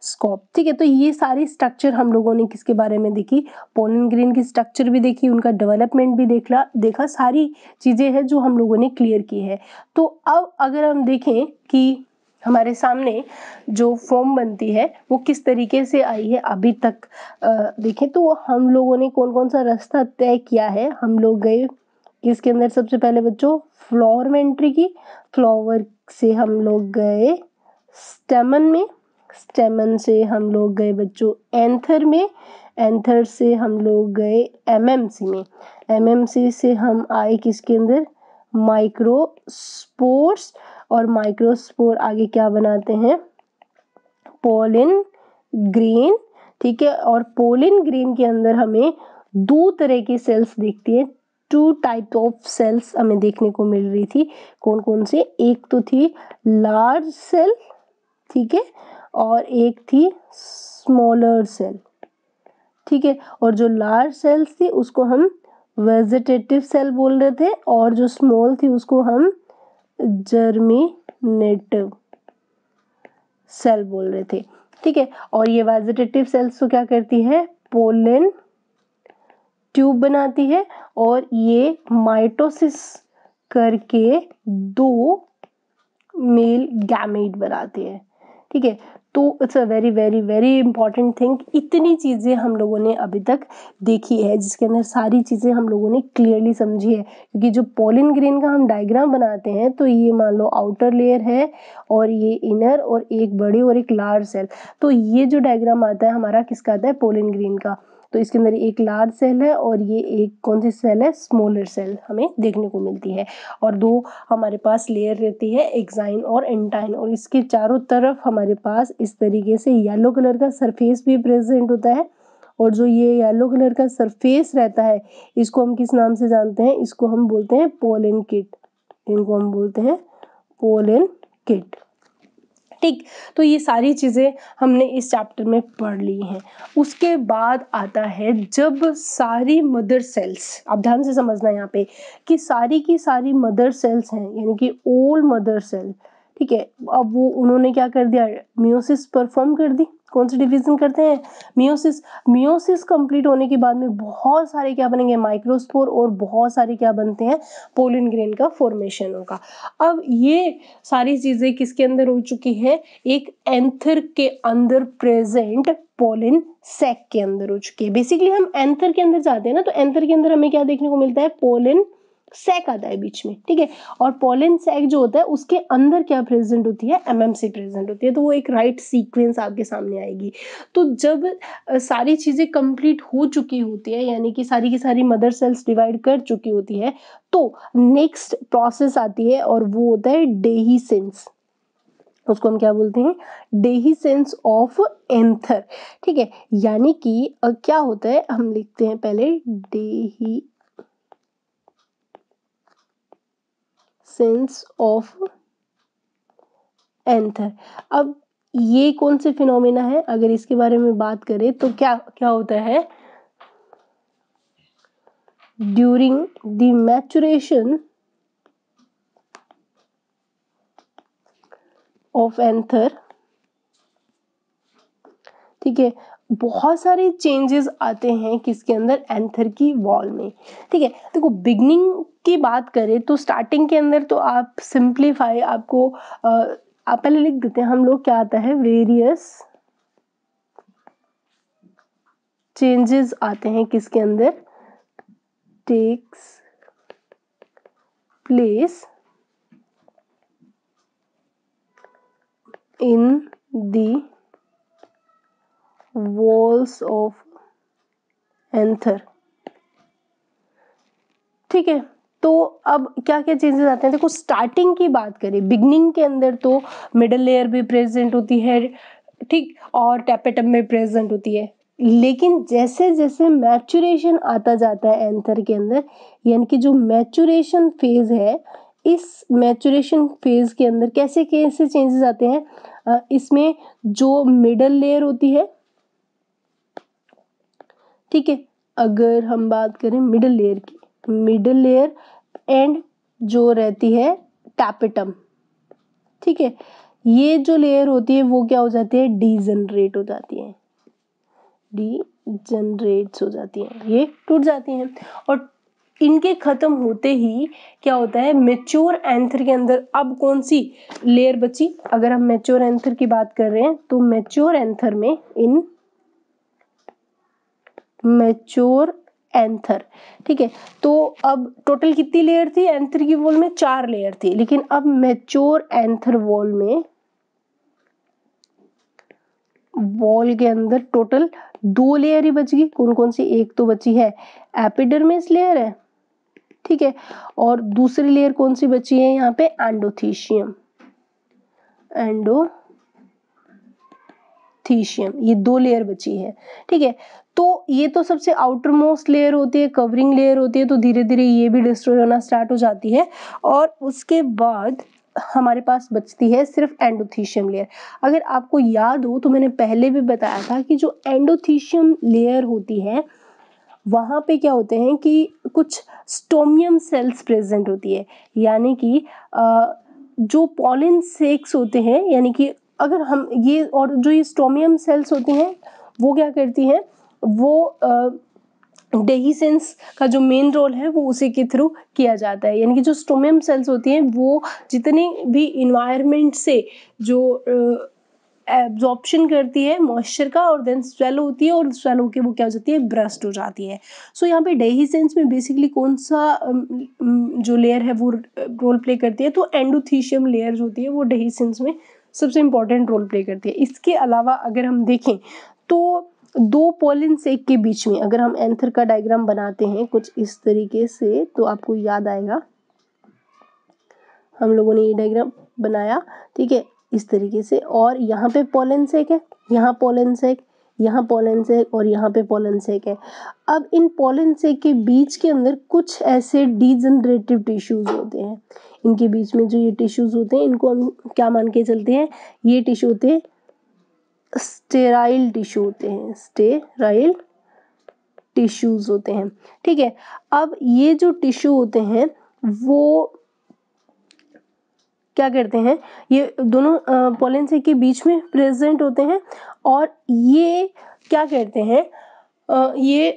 scope ठीक है तो ये सारी स्ट्रक्चर हम लोगों ने किसके बारे में देखी पोलन ग्रीन की स्ट्रक्चर भी देखी उनका डेवलपमेंट भी देखला देखा सारी चीज़ें हैं जो हम लोगों ने क्लियर की है तो अब अगर हम देखें कि हमारे सामने जो फॉर्म बनती है वो किस तरीके से आई है अभी तक देखें तो हम लोगों ने कौन कौन सा रास्ता तय किया है हम लोग गए किसके अंदर सबसे पहले बच्चों फ्लोर में एंट्री की फ्लावर से हम लोग गए स्टेमन में स्टेमन से हम लोग गए बच्चों एंथर में एंथर से हम लोग गए एमएमसी में एमएमसी से हम आए किसके अंदर माइक्रो स्पोर्ट्स और माइक्रोस्पोर आगे क्या बनाते हैं पोलिन ग्रीन ठीक है और पोलिन ग्रीन के अंदर हमें दो तरह की सेल्स दिखती है टू टाइप ऑफ सेल्स हमें देखने को मिल रही थी कौन कौन से एक तो थी लार्ज सेल ठीक है और एक थी स्मॉलर सेल ठीक है और जो लार्ज सेल्स थी उसको हम वेजिटेटिव सेल बोल रहे थे और जो स्मॉल थी उसको हम जर्मिनेटिव सेल बोल रहे थे ठीक है और ये वेजिटेटिव सेल्स को क्या करती है पोलिन ट्यूब बनाती है और ये माइटोसिस करके दो मेल गैमेट बनाती है ठीक है तो it's a very very very important thing इतनी चीज़ें हम लोगों ने अभी तक देखी है जिसके अंदर सारी चीज़ें हम लोगों ने क्लियरली समझी है क्योंकि जो पोलिन ग्रेन का हम डायग्राम बनाते हैं तो ये मान लो आउटर लेयर है और ये इनर और एक बड़ी और एक लार्ज सेल तो ये जो डायग्राम आता है हमारा किसका आता है पोलिन ग्रीन का तो इसके अंदर एक लार्ज सेल है और ये एक कौन सी सेल है स्मॉलर सेल हमें देखने को मिलती है और दो हमारे पास लेयर रहती है एक्साइन और एंटाइन और इसके चारों तरफ हमारे पास इस तरीके से येलो कलर का सरफेस भी प्रेजेंट होता है और जो ये येलो कलर का सरफेस रहता है इसको हम किस नाम से जानते हैं इसको हम बोलते हैं पोलन किट इनको हम बोलते हैं पोलन किट ठीक तो ये सारी चीज़ें हमने इस चैप्टर में पढ़ ली हैं उसके बाद आता है जब सारी मदर सेल्स आप ध्यान से समझना यहाँ पे कि सारी की सारी मदर सेल्स हैं यानी कि ओल्ड मदर सेल ठीक है अब वो उन्होंने क्या कर दिया म्यूसिस परफॉर्म कर दी कौन से डिवीज़न करते हैं मियोसिस मियोसिस कंप्लीट होने के बाद में बहुत सारे क्या बनेंगे माइक्रोस्पोर और बहुत सारे क्या बनते हैं पोलिन ग्रेन का फॉर्मेशन होगा अब ये सारी चीज़ें किसके अंदर हो चुकी है एक एंथर के अंदर प्रेजेंट पोलिन सेक के अंदर हो चुकी है बेसिकली हम एंथर के अंदर जाते हैं ना तो एंथर के अंदर हमें क्या देखने को मिलता है पोलिन सैक आता है बीच में ठीक है और पोलन सैक जो होता है उसके अंदर क्या प्रेजेंट होती है एम प्रेजेंट होती है तो वो एक राइट सीक्वेंस आपके सामने आएगी तो जब सारी चीज़ें कंप्लीट हो चुकी होती है यानी कि सारी की सारी मदर सेल्स डिवाइड कर चुकी होती है तो नेक्स्ट प्रोसेस आती है और वो होता है डेही सेंस उसको हम क्या बोलते हैं डेही सेंस ऑफ एंथर ठीक है यानी कि क्या होता है हम लिखते हैं पहले डेही सेंस ऑफ एंथर अब ये कौन से फिनोमिना है अगर इसके बारे में बात करें तो क्या क्या होता है during the maturation of anther ठीक है बहुत सारे चेंजेस आते हैं किसके अंदर एंथर की वॉल में ठीक है देखो बिगनिंग की बात करें तो स्टार्टिंग के अंदर तो आप सिंप्लीफाई आपको आप पहले लिख देते हैं हम लोग क्या आता है वेरियस चेंजेस आते हैं किसके अंदर takes place in the walls of anther ठीक है तो अब क्या क्या चेंजेस आते हैं देखो स्टार्टिंग की बात करें बिगनिंग के अंदर तो मिडल लेयर भी प्रेजेंट होती है ठीक और टैपेटम में प्रेजेंट होती है लेकिन जैसे जैसे मैचुरेशन आता जाता है एंथर के अंदर यानी कि जो मैचुरेशन फेज है इस मैचुरेशन फेज के अंदर कैसे कैसे चेंजेस आते हैं इसमें जो मिडल लेयर होती है ठीक है अगर हम बात करें मिडल लेयर की मिडल लेयर एंड जो रहती है टैपिटम ठीक है ये जो लेयर होती है वो क्या हो जाती है डीजनरेट हो जाती है डी जनरेट्स हो जाती हैं ये टूट जाती हैं और इनके ख़त्म होते ही क्या होता है मेच्योर एंथर के अंदर अब कौन सी लेयर बची अगर हम मेच्योर एंथर की बात कर रहे हैं तो मेच्योर एंथर में इन मेच्योर एंथर ठीक है तो अब टोटल कितनी लेयर थी एंथर की वॉल में चार लेयर थी लेकिन अब मेच्योर एंथर वॉल में वॉल के अंदर टोटल दो लेयर ही बच गई कौन कौन सी एक तो बची है एपिडर्मिस लेयर है ठीक है और दूसरी लेयर कौन सी बची है यहाँ पे एंडोथीशियम एंडो थीशियम ये दो लेयर बची है ठीक है तो ये तो सबसे आउटर मोस्ट लेयर होती है कवरिंग लेयर होती है तो धीरे धीरे ये भी डिस्ट्रॉय होना स्टार्ट हो जाती है और उसके बाद हमारे पास बचती है सिर्फ एंडोथीशियम लेयर अगर आपको याद हो तो मैंने पहले भी बताया था कि जो एंडोथीशियम लेयर होती है वहाँ पे क्या होते हैं कि कुछ स्टोमियम सेल्स प्रेजेंट होती है यानी कि जो पॉलिन सेक्स होते हैं यानी कि अगर हम ये और जो ये स्टोमियम सेल्स होती हैं वो क्या करती हैं वो डेहीसेंस का जो मेन रोल है वो उसी के थ्रू किया जाता है यानी कि जो स्टोमियम सेल्स होती हैं वो जितने भी इन्वायरमेंट से जो एब्जॉर्प्शन करती है मॉइस्चर का और देन स्वेल होती है और स्वेल होकर वो क्या हो जाती है ब्रस्ट हो जाती है सो so, यहाँ पे डेही सेंस में बेसिकली कौन सा जो लेयर है वो रोल प्ले करती है तो एंडोथीशियम लेयर जो होती है वो डेही सेंस में सबसे इम्पोर्टेंट रोल प्ले करती है इसके अलावा अगर हम देखें तो दो पोलिन सेक के बीच में अगर हम एंथर का डायग्राम बनाते हैं कुछ इस तरीके से तो आपको याद आएगा हम लोगों ने ये डायग्राम बनाया ठीक है इस तरीके से और यहाँ पे पोलन सेक है यहाँ पोलन सेक यहाँ पोलन सेक और यहाँ पे पोलन सेक है अब इन पोलन सेक के बीच के अंदर कुछ ऐसे डीजनरेटिव टिश्यूज़ होते हैं इनके बीच में जो ये टिश्यूज़ होते हैं इनको हम क्या मान के चलते हैं ये टिश्यू होते हैं स्टेराइल टिश्यू होते हैं स्टेराइल टिश्यूज़ होते हैं ठीक है अब ये जो टिश्यू होते हैं वो क्या करते हैं ये दोनों पोलेंस के बीच में प्रेजेंट होते हैं और ये क्या करते हैं आ, ये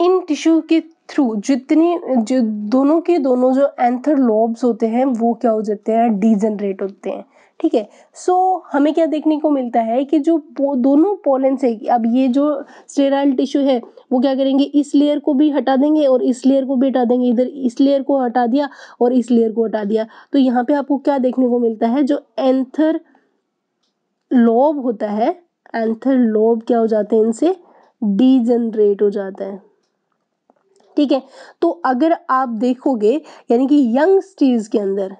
इन टिश्यू के थ्रू जितनी जो दोनों के दोनों जो एंथर लॉब्स होते हैं वो क्या हो जाते हैं डीजनरेट होते हैं ठीक है सो हमें क्या देखने को मिलता है कि जो दोनों पोलन से अब ये जो स्टेराइल टिश्यू है वो क्या करेंगे इस लेयर को भी हटा देंगे और इस लेयर को भी हटा देंगे इधर इस लेयर को हटा दिया और इस लेयर को हटा दिया तो यहाँ पे आपको क्या देखने को मिलता है जो एंथर लोब होता है एंथर लोब क्या हो जाते हैं इनसे डीजनरेट हो जाता है ठीक है तो अगर आप देखोगे यानी कि यंग स्टेज के अंदर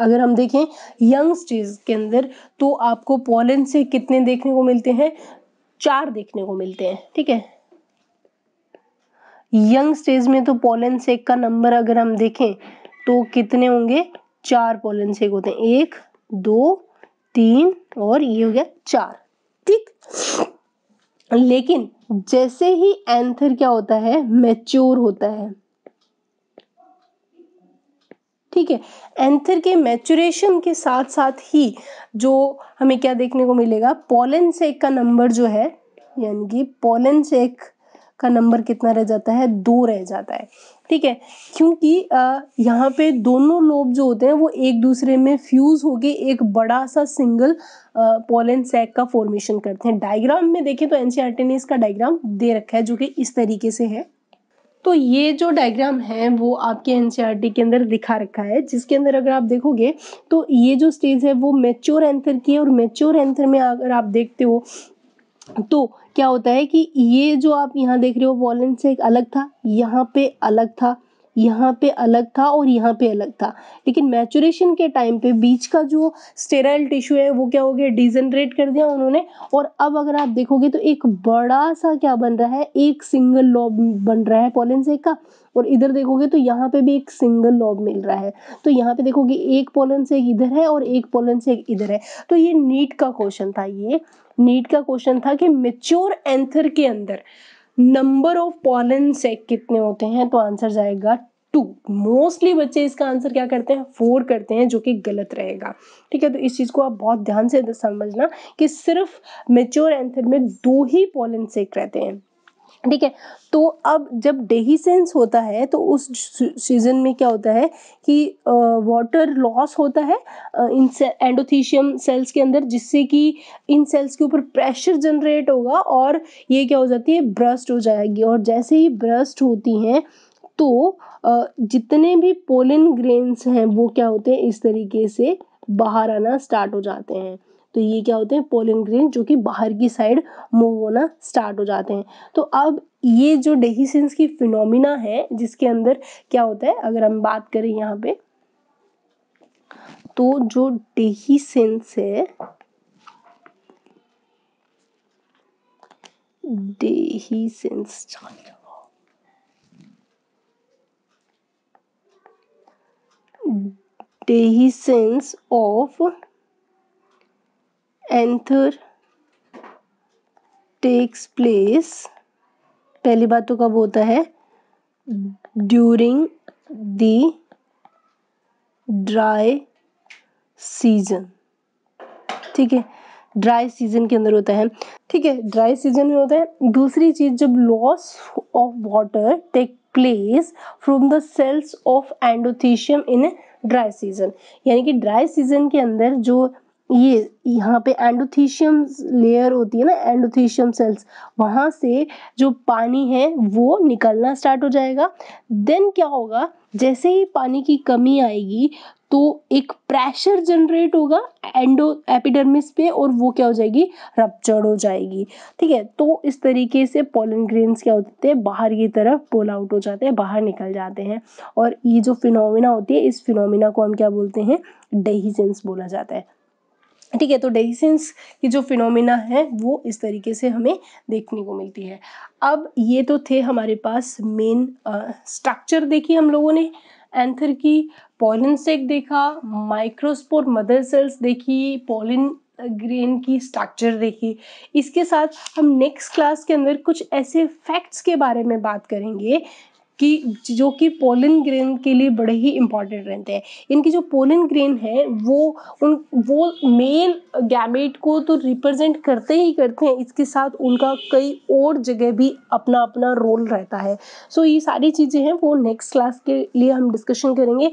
अगर हम देखें यंग स्टेज के अंदर तो आपको पोलन से कितने देखने को मिलते हैं चार देखने को मिलते हैं ठीक है यंग स्टेज में तो पॉलन सेक का नंबर अगर हम देखें तो कितने होंगे चार पोलन सेक होते हैं एक दो तीन और ये हो गया चार ठीक लेकिन जैसे ही एंथर क्या होता है मैच्योर होता है ठीक है एंथर के मैचुरेशन के साथ साथ ही जो हमें क्या देखने को मिलेगा पोलन सेक का नंबर जो है यानी कि पोलन सेक का नंबर कितना रह जाता है दो रह जाता है ठीक है क्योंकि यहाँ पे दोनों लोब जो होते हैं वो एक दूसरे में फ्यूज़ होके एक बड़ा सा सिंगल पोलन सैक का फॉर्मेशन करते हैं डायग्राम में देखें तो एन ने इसका डायग्राम दे रखा है जो कि इस तरीके से है तो ये जो डायग्राम है वो आपके एन e के अंदर दिखा रखा है जिसके अंदर अगर आप देखोगे तो ये जो स्टेज है वो मेच्योर एंथर की है और मेच्योर एंथर में अगर आप देखते हो तो क्या होता है कि ये जो आप यहाँ देख रहे हो वॉलेंस से एक अलग था यहाँ पे अलग था यहाँ पे अलग था और यहाँ पे अलग था लेकिन मैचुरेशन के टाइम पे बीच का जो स्टेराइल टिश्यू है वो क्या हो गया डिजनरेट कर दिया उन्होंने और अब अगर आप देखोगे तो एक बड़ा सा क्या बन रहा है एक सिंगल लॉब बन रहा है पोलन से का और इधर देखोगे तो यहाँ पे भी एक सिंगल लॉब मिल रहा है तो यहाँ पे देखोगे एक पोलन से इधर है और एक पोलन से इधर है तो ये नीट का क्वेश्चन था ये नीट का क्वेश्चन था कि मेच्योर एंथर के अंदर नंबर ऑफ पॉलन सेक कितने होते हैं तो आंसर जाएगा टू मोस्टली बच्चे इसका आंसर क्या करते हैं फोर करते हैं जो कि गलत रहेगा ठीक है तो इस चीज़ को आप बहुत ध्यान से समझना कि सिर्फ मेच्योर एंथर में दो ही पॉलन सेक रहते हैं ठीक है तो अब जब डेहीसेंस होता है तो उस सीजन में क्या होता है कि वाटर लॉस होता है इन एंडोथीशियम सेल्स के अंदर जिससे कि इन सेल्स के ऊपर प्रेशर जनरेट होगा और ये क्या हो जाती है ब्रस्ट हो जाएगी और जैसे ही ब्रस्ट होती हैं तो जितने भी पोलिन ग्रेन्स हैं वो क्या होते हैं इस तरीके से बाहर आना स्टार्ट हो जाते हैं तो ये क्या होते हैं पोलन ग्रेन जो कि बाहर की साइड मूव होना स्टार्ट हो जाते हैं तो अब ये जो डेहीसेंस की फिनोमिना है जिसके अंदर क्या होता है अगर हम बात करें यहाँ पे तो जो डेहीसेंस है dehiscence dehiscence of anther takes place पहली बात तो कब होता है ड्यूरिंग दी ड्राई सीजन ठीक है ड्राई सीजन के अंदर होता है ठीक है ड्राई सीजन में होता है दूसरी चीज़ जब loss of water take place from the cells of endothecium in dry season यानी कि ड्राई सीजन के अंदर जो ये यहाँ पे एंडोथीशियम लेयर होती है ना एंडोथीशियम सेल्स वहाँ से जो पानी है वो निकलना स्टार्ट हो जाएगा देन क्या होगा जैसे ही पानी की कमी आएगी तो एक प्रेशर जनरेट होगा एंडो एपिडर्मिस पे और वो क्या हो जाएगी रपचड़ हो जाएगी ठीक है तो इस तरीके से पोलन ग्रेन्स क्या होते हैं बाहर की तरफ पोल आउट हो जाते हैं बाहर निकल जाते हैं और ये जो फिनोमिना होती है इस फिनोमिना को हम क्या बोलते हैं डेहीजेंस बोला जाता है ठीक है तो डेहिसेंस की जो फिनोमिना है वो इस तरीके से हमें देखने को मिलती है अब ये तो थे हमारे पास मेन स्ट्रक्चर देखी हम लोगों ने एंथर की पॉलिन सेक देखा माइक्रोस्पोर मदर सेल्स देखी पॉलिन ग्रेन की स्ट्रक्चर देखी इसके साथ हम नेक्स्ट क्लास के अंदर कुछ ऐसे फैक्ट्स के बारे में बात करेंगे कि जो कि पोलन ग्रेन के लिए बड़े ही इम्पॉर्टेंट रहते हैं इनकी जो पोलन ग्रेन है वो उन वो मेल गैमेट को तो रिप्रेजेंट करते ही करते हैं इसके साथ उनका कई और जगह भी अपना अपना रोल रहता है सो so, ये सारी चीज़ें हैं वो नेक्स्ट क्लास के लिए हम डिस्कशन करेंगे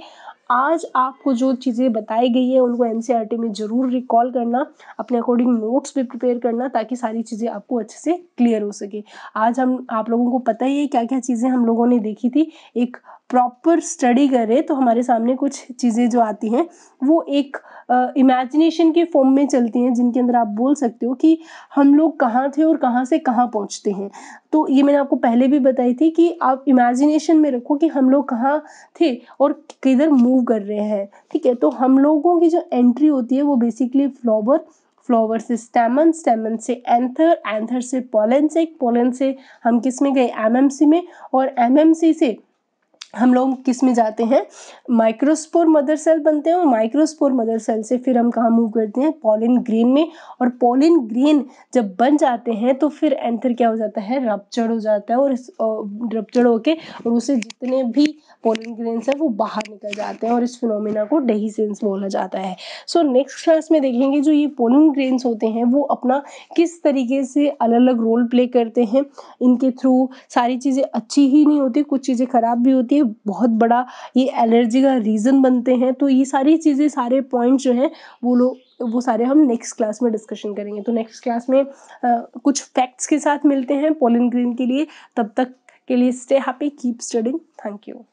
आज आपको जो चीज़ें बताई गई है उनको एन e में ज़रूर रिकॉल करना अपने अकॉर्डिंग नोट्स भी प्रिपेयर करना ताकि सारी चीज़ें आपको अच्छे से क्लियर हो सके आज हम आप लोगों को पता ही है क्या क्या चीज़ें हम लोगों ने देखी थी एक प्रॉपर स्टडी करें तो हमारे सामने कुछ चीज़ें जो आती हैं वो एक इमेजिनेशन के फॉर्म में चलती हैं जिनके अंदर आप बोल सकते हो कि हम लोग कहाँ थे और कहाँ से कहाँ पहुँचते हैं तो ये मैंने आपको पहले भी बताई थी कि आप इमेजिनेशन में रखो कि हम लोग कहाँ थे और किधर मूव कर रहे हैं ठीक है तो हम लोगों की जो एंट्री होती है वो बेसिकली फ्लॉवर फ्लावर से स्टेमन स्टेमन से एंथर एंथर से पोलन से पोलन से हम किस में गए एमएमसी में और एमएमसी से हम लोग किस में जाते हैं माइक्रोस्पोर मदर सेल बनते हैं और माइक्रोस्पोर मदर सेल से फिर हम कहाँ मूव करते हैं पॉलिन ग्रेन में और पॉलिन ग्रेन जब बन जाते हैं तो फिर एंथर क्या हो जाता है रपचर हो जाता है और रपचर होके और उसे जितने भी पोलिन ग्रेन्स हैं वो बाहर निकल जाते हैं और इस फिनोमिना को सेंस बोला जाता है सो नेक्स्ट क्लास में देखेंगे जो ये पोलिन ग्रेन्स होते हैं वो अपना किस तरीके से अलग अलग रोल प्ले करते हैं इनके थ्रू सारी चीज़ें अच्छी ही नहीं होती कुछ चीज़ें ख़राब भी होती है बहुत बड़ा ये एलर्जी का रीज़न बनते हैं तो ये सारी चीज़ें सारे पॉइंट जो हैं वो लोग वो सारे हम नेक्स्ट क्लास में डिस्कशन करेंगे तो नेक्स्ट क्लास में आ, कुछ फैक्ट्स के साथ मिलते हैं पोलिन ग्रीन के लिए तब तक के लिए stay happy keep studying thank you